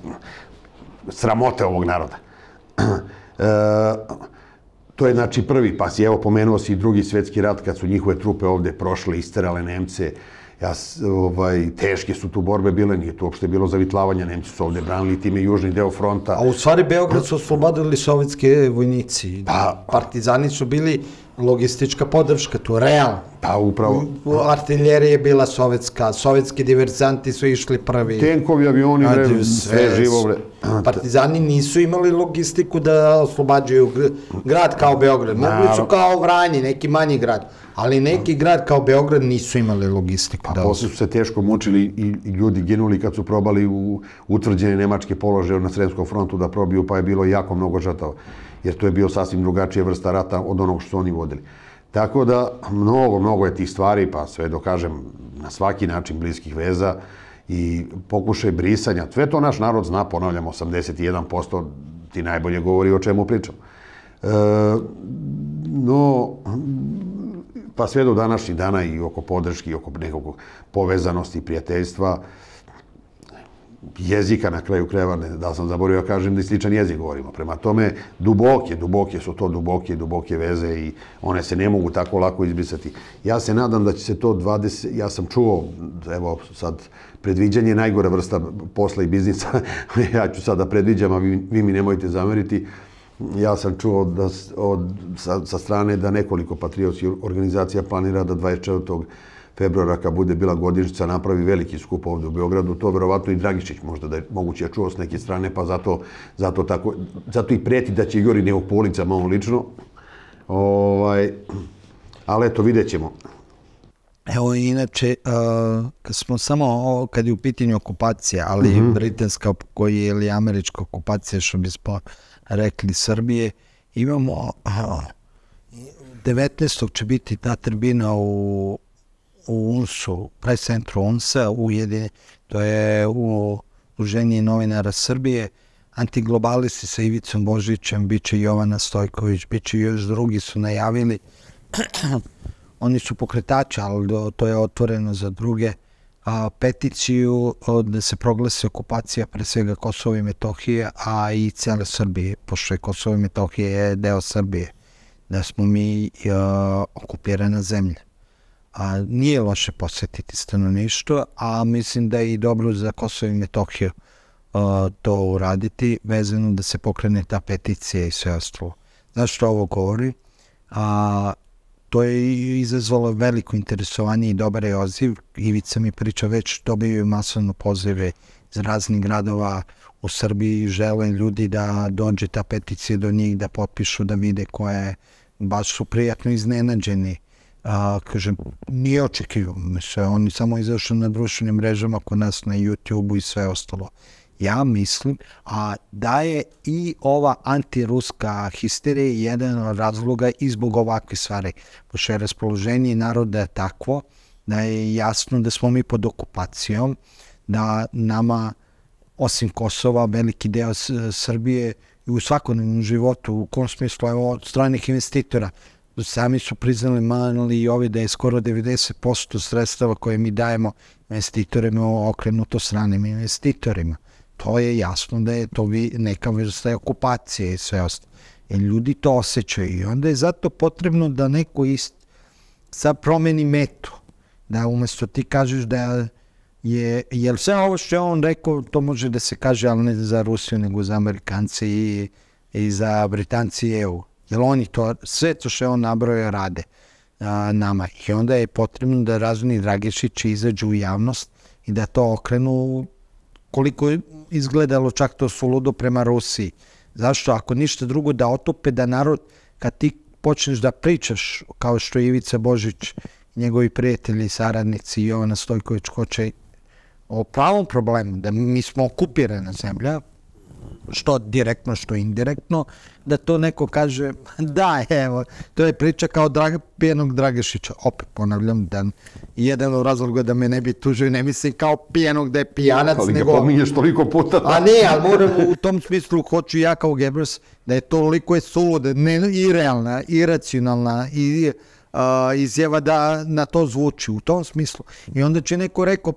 sramote ovog naroda. e, To je znači prvi pas. Evo, pomenuo si i drugi svjetski rat, kad su njihove trupe ovde prošle, isterale Nemce. Ja, ovaj, teške su tu borbe bile, nije tu uopšte bilo zavitlavanja, Nemci su ovde branili time južni deo fronta. A u stvari Beograd su oslobodili sovjetske vojnici. Pa- partizani su bili logistička podrška, tu real. Pa upravo. Artiljerija je bila sovjetska, sovjetski diverzanti su išli prvi. Tenkovi, avioni, bre, sve, živo. Bre. Partizani nisu imali logistiku da oslobađaju grad kao Beograd. Mogli su kao Vranje, neki manji grad. Ali neki grad kao Beograd nisu imali logistiku. Pa posle su se teško mučili i ljudi ginuli kad su probali u utvrđene nemačke položaje na Sremskom frontu da probiju, pa je bilo jako mnogo žrtava jer to je bio sasvim drugačija vrsta rata od onog što oni vodili. Tako da, mnogo, mnogo je tih stvari, pa sve dokažem, na svaki način bliskih veza i pokušaj brisanja. Sve to naš narod zna, ponavljam, 81% ti najbolje govori o čemu pričam. E, no, pa sve do današnjih dana i oko podrške, i oko nekog povezanosti i prijateljstva, jezika na kraju kreva, ne, da sam zaborio ja kažem da i sličan jezik govorimo. Prema tome, duboke, duboke su to, duboke, duboke veze i one se ne mogu tako lako izbrisati. Ja se nadam da će se to 20, ja sam čuo, evo sad, predviđanje najgore vrsta posla i biznisa, ja ću sada da predviđam, a vi, vi mi nemojte zameriti, Ja sam čuo da, od, sa, sa strane da nekoliko patriotskih organizacija planira da 24 februara kad bude bila godišnica napravi veliki skup ovdje u Beogradu, to vjerovatno i Dragišić možda da je moguće čuo s neke strane, pa zato, zato, tako, zato i prijeti da će Juri nekog polica malo lično. Ovaj, ali eto, vidjet ćemo. Evo, inače, uh, kad smo samo, kad je u pitanju okupacija, ali mm britanska koji je ili američka okupacija, što bismo rekli Srbije, imamo, 19. Eh, će biti ta tribina u u UNS-u, predsjedniku UNS-a, to je u uženje novinara Srbije, antiglobalisti sa Ivicom Božićem, bit će Jovana Stojković, bit će još drugi su najavili. Oni su pokretači, ali to je otvoreno za druge. A, peticiju da se proglase okupacija pre svega Kosova i Metohije, a i cijele Srbije, pošto je Kosova i Metohije deo Srbije, da smo mi okupirana zemlja a nije loše posjetiti stanovništvo, a mislim da je i dobro za Kosovo i Metohiju uh, to uraditi, vezano da se pokrene ta peticija i sve ostalo. Zašto ovo govori? A, to je izazvalo veliko interesovanje i dobar je oziv. Ivica mi priča već dobijaju masovno pozive iz raznih gradova u Srbiji i žele ljudi da dođe ta peticija do njih, da potpišu, da vide koje baš su prijatno iznenađeni a, kažem, nije očekivao mi se, oni samo izašli na društvenim mrežama kod nas na YouTubeu i sve ostalo. Ja mislim a, da je i ova antiruska histerija jedan od razloga i zbog ovakve stvari. Pošto je raspoloženje naroda je takvo, da je jasno da smo mi pod okupacijom, da nama, osim Kosova, veliki deo Srbije u svakodnevnom životu, u kom smislu, od stranih investitora, sami su priznali mali i ovi da je skoro 90% sredstava koje mi dajemo investitorima okrenuto stranim investitorima. To je jasno da je to neka vrsta okupacije i sve ostalo. E, ljudi to osjećaju i onda je zato potrebno da neko ist, sa promeni metu, da umjesto ti kažeš da je, jer sve ovo što je on rekao, to može da se kaže, ali ne za Rusiju, nego za Amerikanci i, i za Britanci i EU jer oni to sve to što je on nabrojao rade a, nama i onda je potrebno da razvini Dragišići izađu u javnost i da to okrenu koliko je izgledalo čak to su ludo prema Rusiji zašto ako ništa drugo da otupe, da narod kad ti počneš da pričaš kao što je Ivica Božić njegovi prijatelji, saradnici Jovana Stojković koče o pravom problemu da mi smo okupirana zemlja što direktno, što indirektno, da to neko kaže, da, evo, to je priča kao draga, pijenog Dragešića. Opet ponavljam, da jedan od razloga da me ne bi tužio, ne misli kao pijenog da je pijanac, ja, ali nego... Ali ga toliko puta. Da. A ne, ali moram, u tom smislu hoću ja kao Gebers da je toliko je sulude, ne, irealna, iracionalna, i a, izjava da na to zvuči u tom smislu. I onda će neko reko,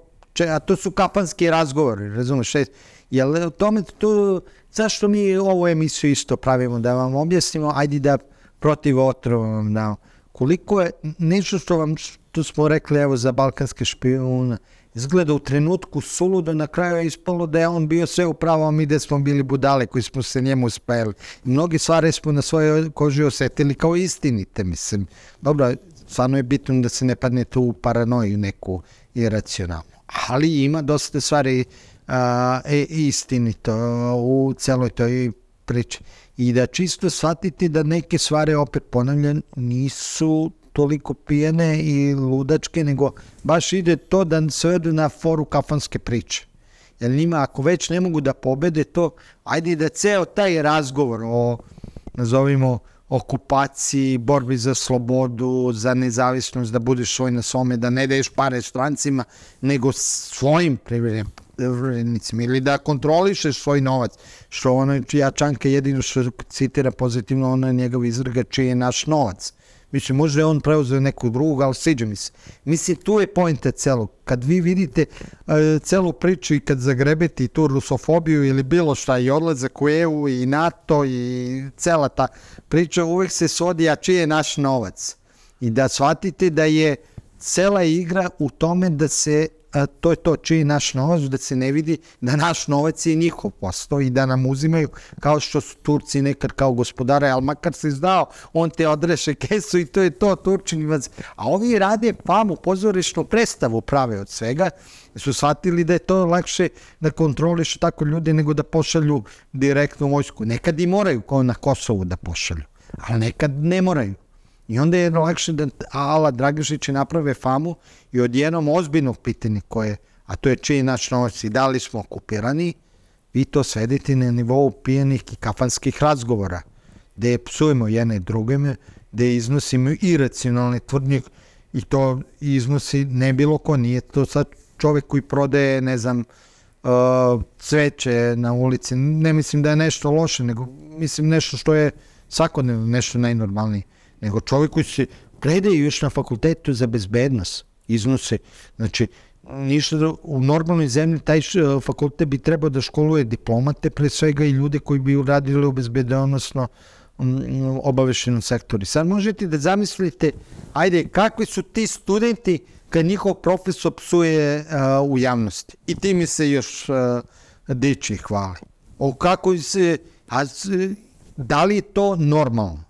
a to su kapanski razgovori, razumiješ, e, Jel o tome, to, zašto mi ovu emisiju isto pravimo, da vam objasnimo, ajde da protiv otrova vam dam. Koliko je, nešto što vam, što smo rekli, evo, za balkanske špijuna, izgleda u trenutku suludo, na kraju je ispalo da je on bio sve upravo, a mi da smo bili budale koji smo se njemu spajali. Mnogi stvari smo na svojoj koži osetili kao istinite, mislim. Dobro, stvarno je bitno da se ne padne tu paranoju neku iracionalnu. Ali ima dosta stvari a, e, istinito u celoj toj priči. I da čisto shvatiti da neke stvari, opet ponavljam, nisu toliko pijene i ludačke, nego baš ide to da se vedu na foru kafanske priče. Jer njima, ako već ne mogu da pobede, to ajde da ceo taj razgovor o, nazovimo, okupaciji, borbi za slobodu, za nezavisnost, da budeš svoj na svome, da ne daješ pare strancima, nego svojim privredima vrednicima ili da kontroliše svoj novac, što ono, ja Čanka jedino što citira pozitivno, ona je njegov izrga čiji je naš novac. Mislim, može on preuzeo neku drugu, ali siđe mi se. Mislim, tu je pojenta celog. Kad vi vidite uh, celu priču i kad zagrebete i tu rusofobiju ili bilo šta i odlazak u EU i NATO i cela ta priča, uvek se svodi, a čiji je naš novac? I da shvatite da je cela igra u tome da se a, to je to čiji naš novac, da se ne vidi da naš novac je njihov postao i da nam uzimaju, kao što su Turci nekad kao gospodara, ali makar se izdao on te odreše kesu i to je to, Turčin vas. A ovi rade famu, pozorišnu predstavu prave od svega, su shvatili da je to lakše da kontroliš tako ljudi nego da pošalju direktno vojsku. Nekad i moraju, kao na Kosovu, da pošalju, ali nekad ne moraju. I onda je lakše da Ala Dragišić naprave famu i od jednom ozbiljnog pitanja koje, a to je čiji naš novac i da li smo okupirani, vi to svedite na nivou pijenih i kafanskih razgovora, gde je psujemo jedne i drugime, gde iznosimo i racionalni tvrdnik i to iznosi ne bilo ko, nije to sad čovek koji prodaje, ne znam, uh, cveće na ulici, ne mislim da je nešto loše, nego mislim nešto što je svakodnevno nešto najnormalnije nego čovjek koji se predaje još na fakultetu za bezbednost, iznose, znači, ništa da, u normalnoj zemlji taj fakultet bi trebao da školuje diplomate, pre svega i ljude koji bi uradili u bezbednostno mm, obavešenom sektoru. Sad možete da zamislite, ajde, kakvi su ti studenti kad njihov profesor psuje uh, u javnosti. I ti mi se još uh, diči hvali. O kako se, a, da li je to normalno?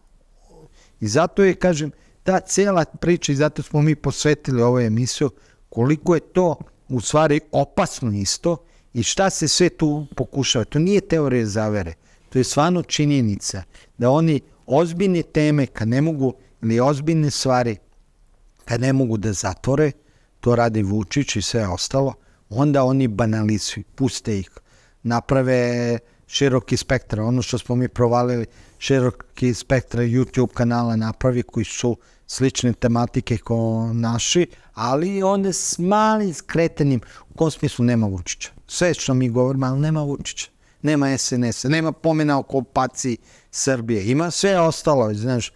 I zato je, kažem, ta cela priča i zato smo mi posvetili ovoj emisiju koliko je to u stvari opasno isto i šta se sve tu pokušava. To nije teorija zavere, to je svano činjenica da oni ozbiljne teme kad ne mogu, ili ozbiljne stvari kad ne mogu da zatvore, to radi Vučić i sve ostalo, onda oni banalizuju, puste ih, naprave široki spektar, ono što smo mi provalili, široki spektra YouTube kanala napravi koji su slične tematike kao naši, ali one s malim skretenim, u kom smislu nema Vučića. Sve što mi govorimo, ali nema Vučića. Nema SNS-a, nema pomena o okupaciji Srbije. Ima sve ostalo, znaš,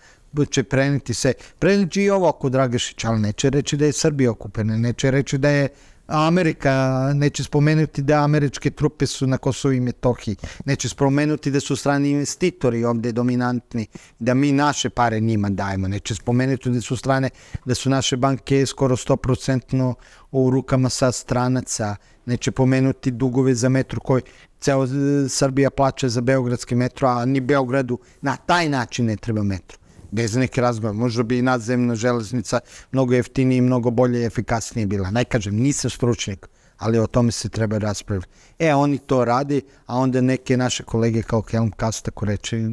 će preniti se. Preniti i ovo oko Dragešića, ali neće reći da je Srbija okupena, neće reći da je Amerika neće spomenuti da američke trupe su na Kosovo i Metohiji, neće spomenuti da su strani investitori ovdje dominantni, da mi naše pare njima dajemo, neće spomenuti da su strane, da su naše banke skoro 100% u rukama sa stranaca, neće pomenuti dugove za metro koji ceo eh, Srbija plaća za beogradski metro, a ni Beogradu na taj način ne treba metro bez neke razgova, možda bi i nadzemna železnica mnogo jeftinije i mnogo bolje i efikasnije bila. Ne kažem, nisam stručnik, ali o tome se treba raspraviti. E, oni to radi, a onda neke naše kolege kao Kelm Kasta ko reče,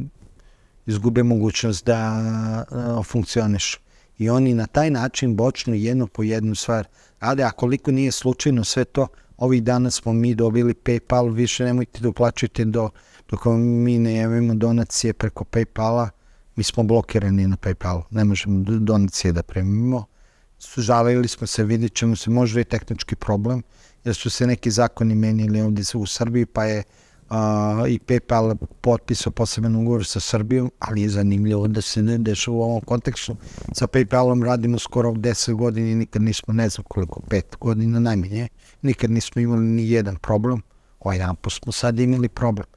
izgube mogućnost da e, funkcioniš. I oni na taj način bočno jednu po jednu stvar. Ali a koliko nije slučajno sve to, ovih dana smo mi dobili Paypal, više nemojte da uplačite do, dok mi ne javimo donacije preko Paypala, mi smo blokirani na PayPal, ne možemo donacije da primimo. Sužavili smo se, vidit ćemo se, možda i tehnički problem, jer su se neki zakoni menili ovdje u Srbiji, pa je i PayPal potpisao poseben ugovor sa Srbijom, ali je zanimljivo da se ne dešava u ovom kontekstu. Sa PayPalom radimo skoro 10 godina i nikad nismo, ne znam koliko, 5 godina najmanje, nikad nismo imali ni jedan problem, ovaj jedan smo sad imali problem.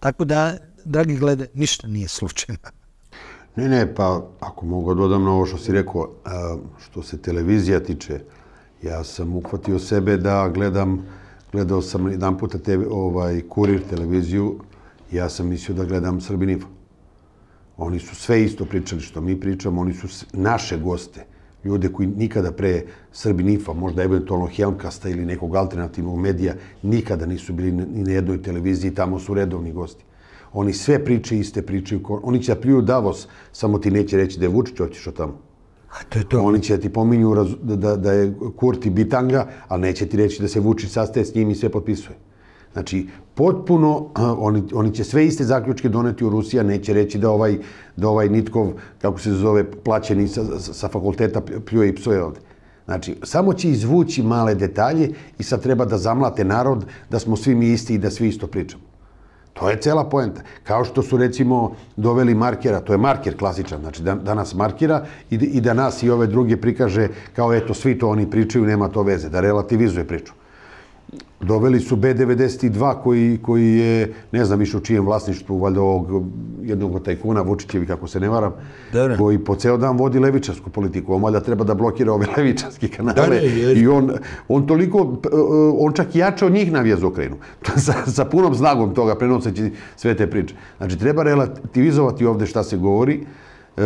Tako da, dragi glede, ništa nije slučajno. Ne, ne, pa ako mogu dodam na ovo što si rekao, što se televizija tiče, ja sam uhvatio sebe da gledam, gledao sam jedan puta tebe, ovaj, kurir televiziju, ja sam mislio da gledam Srbinivo. Oni su sve isto pričali što mi pričamo, oni su naše goste, ljude koji nikada pre Srbi Nifa, možda eventualno Helmkasta ili nekog alternativnog medija, nikada nisu bili ni na jednoj televiziji, tamo su redovni gosti oni sve priče iste pričaju. oni će da pljuju Davos, samo ti neće reći da je Vučić otišao tamo. A to je to. Oni će da ti pominju da, da, da je Kurti bitanga, ali neće ti reći da se Vučić sastaje s njim i sve potpisuje. Znači, potpuno, oni, oni će sve iste zaključke doneti u Rusija, neće reći da ovaj, da ovaj Nitkov, kako se zove, plaćeni sa, sa fakulteta pljuje i psuje ovde. Znači, samo će izvući male detalje i sad treba da zamlate narod, da smo svi mi isti i da svi isto pričamo. To je cela poenta. Kao što su recimo doveli markera, to je marker klasičan, znači da, nas markira i, i da nas i ove druge prikaže kao eto svi to oni pričaju, nema to veze, da relativizuje priču. Doveli su B92 koji, koji je, ne znam više u čijem vlasništvu, valjda ovog jednog tajkuna, Vučićevi, kako se ne varam, koji po ceo dan vodi levičarsku politiku. On valjda treba da blokira ove levičarske kanale. I on, on toliko, e, on čak jače od njih navija za Ukrajinu. sa, sa punom znagom toga prenoseći sve te priče. Znači, treba relativizovati ovde šta se govori. E,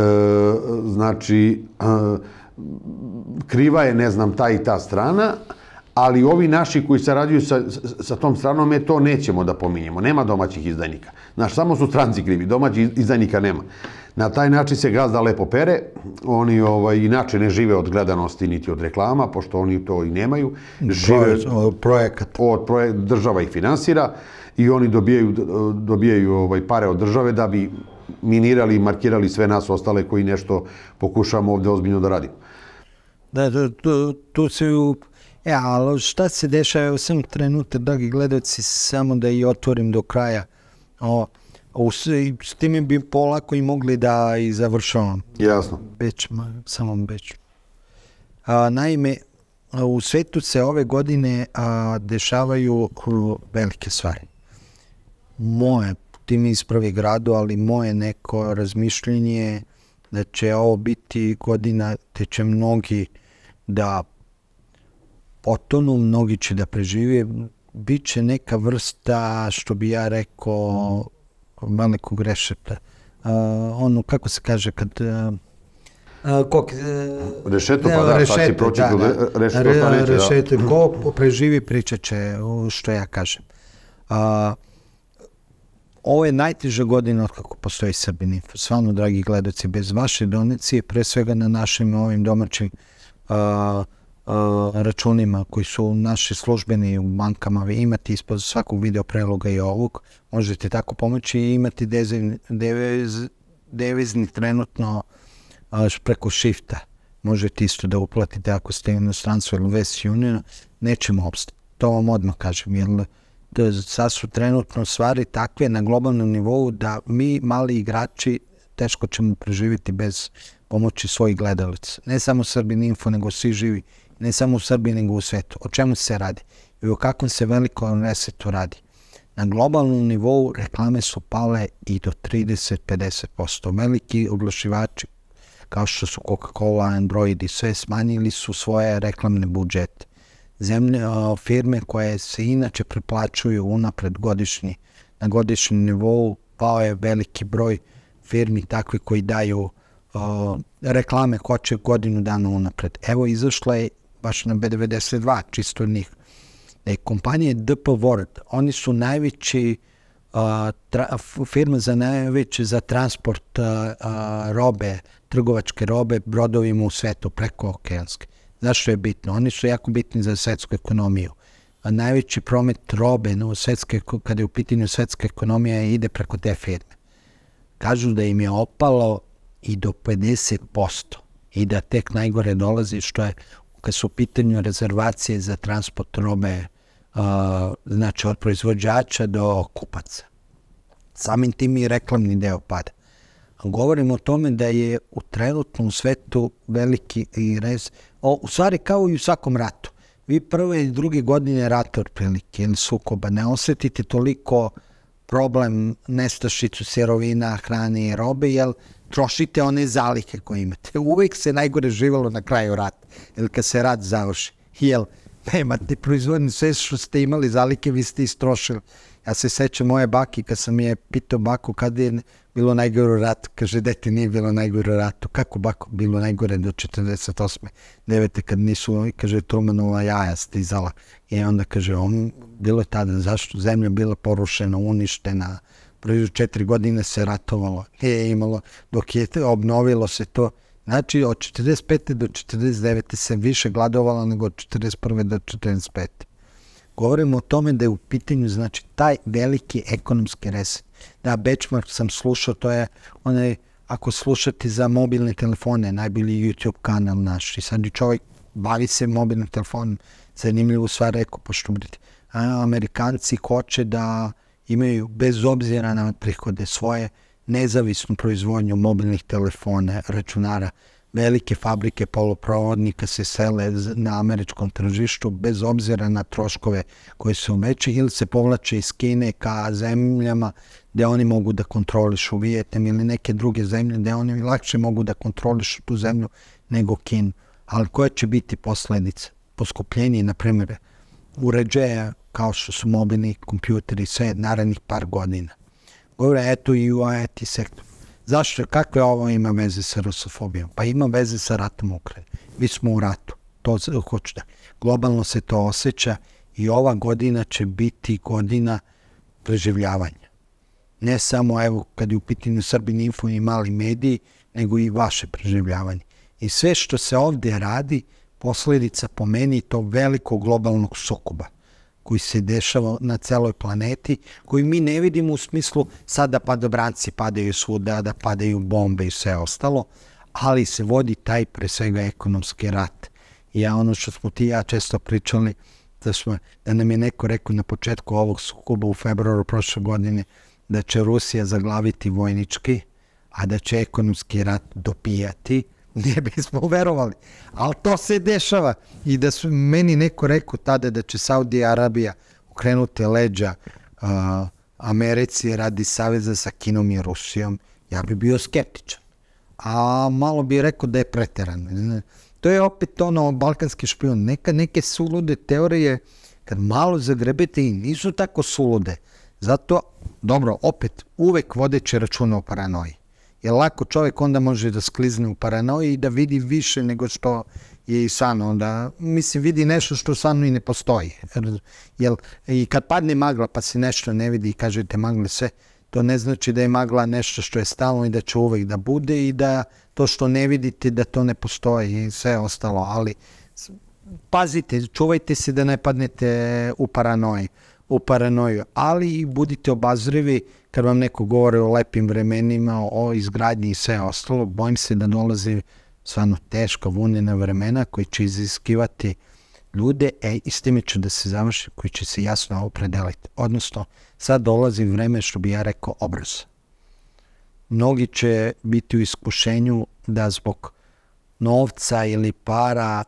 znači, e, kriva je, ne znam, ta i ta strana, ali ali ovi naši koji sarađuju sa, sa, tom stranom, je to nećemo da pominjemo. Nema domaćih izdajnika. Znaš, samo su stranci krivi, domaćih izdajnika nema. Na taj način se gazda lepo pere, oni ovaj, inače ne žive od gledanosti niti od reklama, pošto oni to i nemaju. Žive od projekata. Od projek država ih finansira i oni dobijaju, dobijaju ovaj, pare od države da bi minirali i markirali sve nas ostale koji nešto pokušamo ovde ozbiljno da radimo. Da, tu, tu se u E, ali šta se dešava u samom trenutku, dragi gledoci, samo da i otvorim do kraja. O, o, s, s time bi polako i mogli da i završavam. Jasno. Beć, ma, samo beć. A, naime, u svetu se ove godine a, dešavaju velike stvari. Moje, ti mi ispravi gradu, ali moje neko razmišljenje da će ovo biti godina te će mnogi da potonu, mnogi će da prežive, bit će neka vrsta, što bi ja rekao, velikog rešeta. Uh, ono, kako se kaže, kad... Uh, kok, e, rešeto, pa da, rešeto, sad će rešeto, rešeto, da. ko preživi, pričat će, što ja kažem. Uh, ovo je najteža godina od kako postoji Srbini. Svarno, dragi gledaci, bez vaše donacije, pre svega na našim ovim domaćim uh, računima koji su naši službeni u bankama, vi imate ispod svakog video preloga i ovog, možete tako pomoći i imati devizni, devizni trenutno preko shifta. Možete isto da uplatite ako ste na inostranstvu ili West Union, nećemo obstati. To vam odmah kažem, jer da sad su trenutno stvari takve na globalnom nivou da mi mali igrači teško ćemo preživiti bez pomoći svojih gledalica. Ne samo Srbin Info, nego svi živi ne samo u Srbiji, nego u svetu. O čemu se radi? I o kakvom se veliko nesetu radi? Na globalnom nivou reklame su pale i do 30-50%. Veliki oglašivači kao što su Coca-Cola, Android i sve smanjili su svoje reklamne budžete. Zemlje, firme koje se inače preplaćuju unapred godišnji, na godišnji nivou pao je veliki broj firmi takvi koji daju o, reklame koče godinu dana unapred. Evo izašla je baš na B92, čisto njih, E, kompanije DP World, oni su najveći uh, tra, firma za najveći za transport uh, uh, robe, trgovačke robe, brodovima u svetu preko okeanske. Zašto je bitno? Oni su jako bitni za svetsku ekonomiju. A najveći promet robe no, svetske, kada je u pitanju svetska ekonomija ide preko te firme. Kažu da im je opalo i do 50% i da tek najgore dolazi što je kad su u pitanju rezervacije za transport robe, znači od proizvođača do kupaca. Samim tim i reklamni deo pada. Govorim o tome da je u trenutnom svetu veliki i rez, u stvari kao i u svakom ratu. Vi prve i druge godine rata otprilike ili sukoba ne osjetite toliko problem nestašicu sirovina, hrane i robe, jer trošite one zalike koje imate. Uvijek se najgore živalo na kraju rata, ili kad se rat završi. Jel, nemate proizvodnje, sve što ste imali zalike, vi ste istrošili. Ja se sećam moje baki, kad sam je pitao baku kada je bilo najgore rat, Kaže, dete, nije bilo najgore u ratu. Kako bako bilo najgore do 48. 9. kad nisu, kaže, Trumanova jaja stizala. I onda kaže, on, bilo je tada, zašto zemlja bila porušena, uništena, Blizu četiri godine se ratovalo, nije imalo, dok je obnovilo se to. Znači, od 45. do 49. se više gladovalo nego od 41. do 45. Govorimo o tome da je u pitanju, znači, taj veliki ekonomski res. Da, benchmark sam slušao, to je onaj, ako slušati za mobilne telefone, najbolji YouTube kanal naš, i sad čovjek bavi se mobilnim telefonom, zanimljivu stvar rekao, pošto, brite, Amerikanci hoće da imaju bez obzira na prihode svoje nezavisnu proizvodnju mobilnih telefona, računara, velike fabrike poluprovodnika se sele na američkom tržištu bez obzira na troškove koje se umeće ili se povlače iz Kine ka zemljama gdje oni mogu da kontrolišu Vijetem ili neke druge zemlje gde oni lakše mogu da kontrolišu tu zemlju nego Kinu. Ali koja će biti posljedica? Poskupljenje, na primjer, uređaja kao što su mobilni kompjuteri sve narednih par godina. Govore, eto i u IT sektoru. Zašto? Kakve ovo ima veze sa rusofobijom? Pa ima veze sa ratom u Mi smo u ratu. To hoću da. Globalno se to osjeća i ova godina će biti godina preživljavanja. Ne samo, evo, kad je u pitanju Srbin info i mali mediji, nego i vaše preživljavanje. I sve što se ovdje radi, posljedica po meni to veliko globalnog sukoba koji se dešava na celoj planeti, koji mi ne vidimo u smislu sad da padobranci padaju svuda, da padaju bombe i sve ostalo, ali se vodi taj pre svega ekonomski rat. Ja ono što smo ti ja često pričali, da, smo, da nam je neko rekao na početku ovog sukoba u februaru prošle godine da će Rusija zaglaviti vojnički, a da će ekonomski rat dopijati – ne bismo uverovali. Ali to se dešava. I da su meni neko rekao tada da će Saudi Arabija ukrenuti leđa uh, Americi radi saveza sa Kinom i Rusijom, ja bi bio skeptičan. A malo bi rekao da je preteran. To je opet ono balkanski špion. Neka neke sulude teorije kad malo zagrebete i nisu tako sulude. Zato, dobro, opet, uvek vodeće računa o paranoji je lako čovjek onda može da sklizne u paranoji i da vidi više nego što je i san onda, mislim, vidi nešto što sanu i ne postoji. Jel, I kad padne magla pa se nešto ne vidi i kažete magle sve, to ne znači da je magla nešto što je stalno i da će uvek da bude i da to što ne vidite da to ne postoji i sve ostalo, ali pazite, čuvajte se da ne padnete u paranoji u paranoju, ali i budite obazrivi kad vam neko govore o lepim vremenima, o izgradnji i sve ostalo. Bojim se da dolaze stvarno teška vunjena vremena koji će iziskivati ljude, e, i s time ću da se završi koji će se jasno opredeliti. Odnosno, sad dolazi vreme što bi ja rekao obraz. Mnogi će biti u iskušenju da zbog novca ili para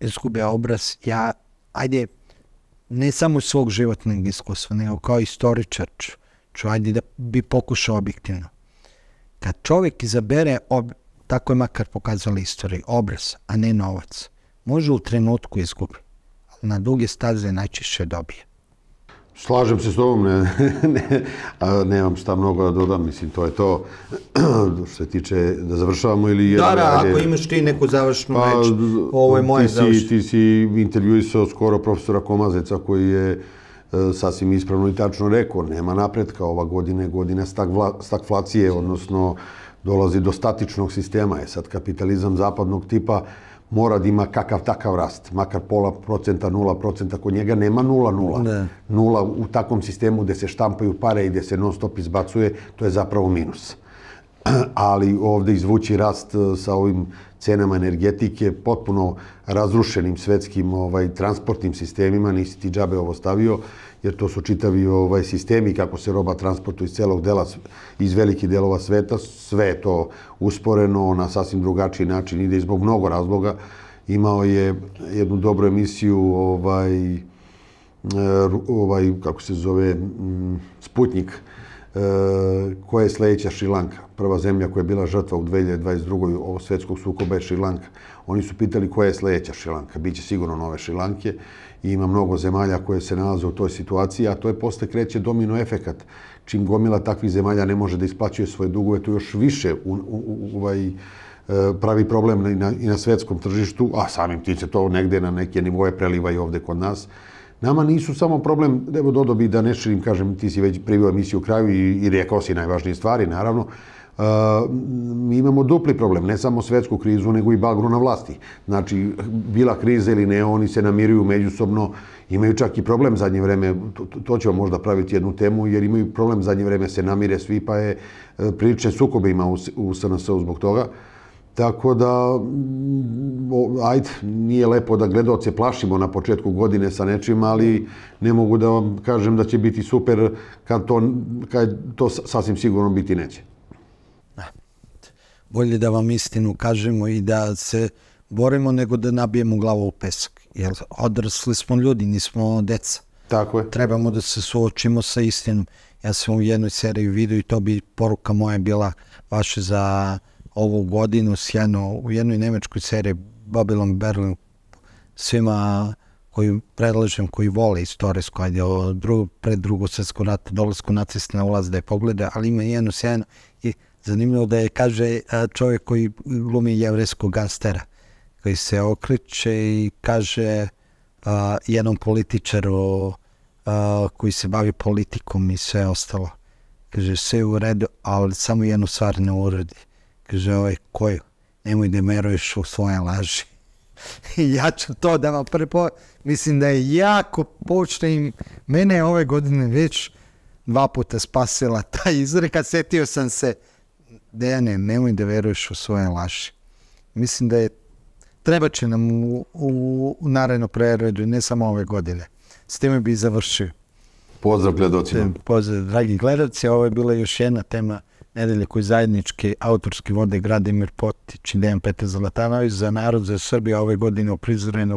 izgube obraz. Ja, ajde, ne samo svog životnog iskustva, nego kao istoričar ću, ću ajde da bi pokušao objektivno. Kad čovjek izabere, ob, tako je makar pokazali istoriju, obraz, a ne novac, može u trenutku izgubi, ali na duge staze najčešće dobije. Slažem se s tobom, ne, nemam šta mnogo da dodam, mislim, to je to što se tiče da završavamo ili... Da, da, ako imaš ti neku završnu pa, reč, ovo je moje završenje. Ti si intervjuisao skoro profesora Komazeca koji je e, sasvim ispravno i tačno rekao, nema napretka ova godina, godina stagvla, stagflacije, odnosno dolazi do statičnog sistema, je sad kapitalizam zapadnog tipa, mora da ima kakav takav rast, makar pola procenta, nula procenta, kod njega nema nula nula. Nula u takvom sistemu gde se štampaju pare i gde se non stop izbacuje, to je zapravo minus. Ali ovde izvući rast e, sa ovim cenama energetike, potpuno razrušenim svetskim ovaj, transportnim sistemima, nisi ti džabe ovo stavio, jer to su čitavi ovaj sistemi kako se roba transportuje iz celog dela iz velikih delova sveta, sve je to usporeno na sasvim drugačiji način ide izbog mnogo razloga. Imao je jednu dobru emisiju ovaj ovaj kako se zove mm, Sputnik e, koja je sljedeća Šrilanka, prva zemlja koja je bila žrtva u 2022. ovo svetskog sukoba je Šrilanka. Oni su pitali koja je sledeća Šrilanka, bit će sigurno nove Šrilanke. Uh, i ima mnogo zemalja koje se nalaze u toj situaciji, a to je posle kreće domino efekat. Čim gomila takvih zemalja ne može da isplaćuje svoje dugove, to još više u, ovaj, e, pravi problem i na, i na svetskom tržištu, a samim tim se to negde na neke nivoje preliva i ovde kod nas. Nama nisu samo problem, evo dodobi da ne širim, kažem, ti si već privio emisiju u kraju i rekao si najvažnije stvari, naravno, mi imamo dupli problem, ne samo svetsku krizu, nego i bagru na vlasti. Znači, bila kriza ili ne, oni se namiruju međusobno, imaju čak i problem zadnje vreme, to će vam možda praviti jednu temu, jer imaju problem zadnje vreme, se namire svi, pa je e, prilične sukobe ima u sns zbog toga. Tako da, ajde, nije lepo da gledalce plašimo na početku godine sa nečim, ali ne mogu da vam kažem da će biti super kad to sasvim sigurno biti neće bolje da vam istinu kažemo i da se borimo nego da nabijemo glavu u pesak. Jer odrasli smo ljudi, nismo deca. Tako je. Trebamo da se suočimo sa istinom. Ja sam u jednoj seriji vidio i to bi poruka moja bila vaša za ovu godinu sjeno u jednoj nemečkoj seriji Babylon Berlin svima koji predlažem, koji vole istorijsko, ajde, o drugo, pred drugo svjetsko rata, dolazku naciste ulaz da je pogleda, ali ima jedno sjajno, Zanimljivo da je, kaže, čovjek koji glumi jevreskog gangstera, koji se okreće i kaže a, jednom političaru a, koji se bavi politikom i sve ostalo. Kaže, sve u redu, ali samo jednu stvar ne uredi. Kaže, ovaj, koju? Nemoj da meruješ u svoje laži. ja ću to da vam prepo... Mislim da je jako počne i Mene ove godine već dva puta spasila ta izreka. Setio sam se... Uh, Dejane, nemoj da veruješ u svoje laži. Mislim da je treba će nam u, u, u narednom preredu, ne samo ove godine. S tim bi završio. Pozdrav gledocima. Pozdrav, dragi gledoci. Ovo je bila još jedna tema nedelje koji zajednički autorski vode Gradimir Potić i Dejan Petar Zlatanović za narod za Srbije ove godine u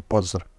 pozdrav.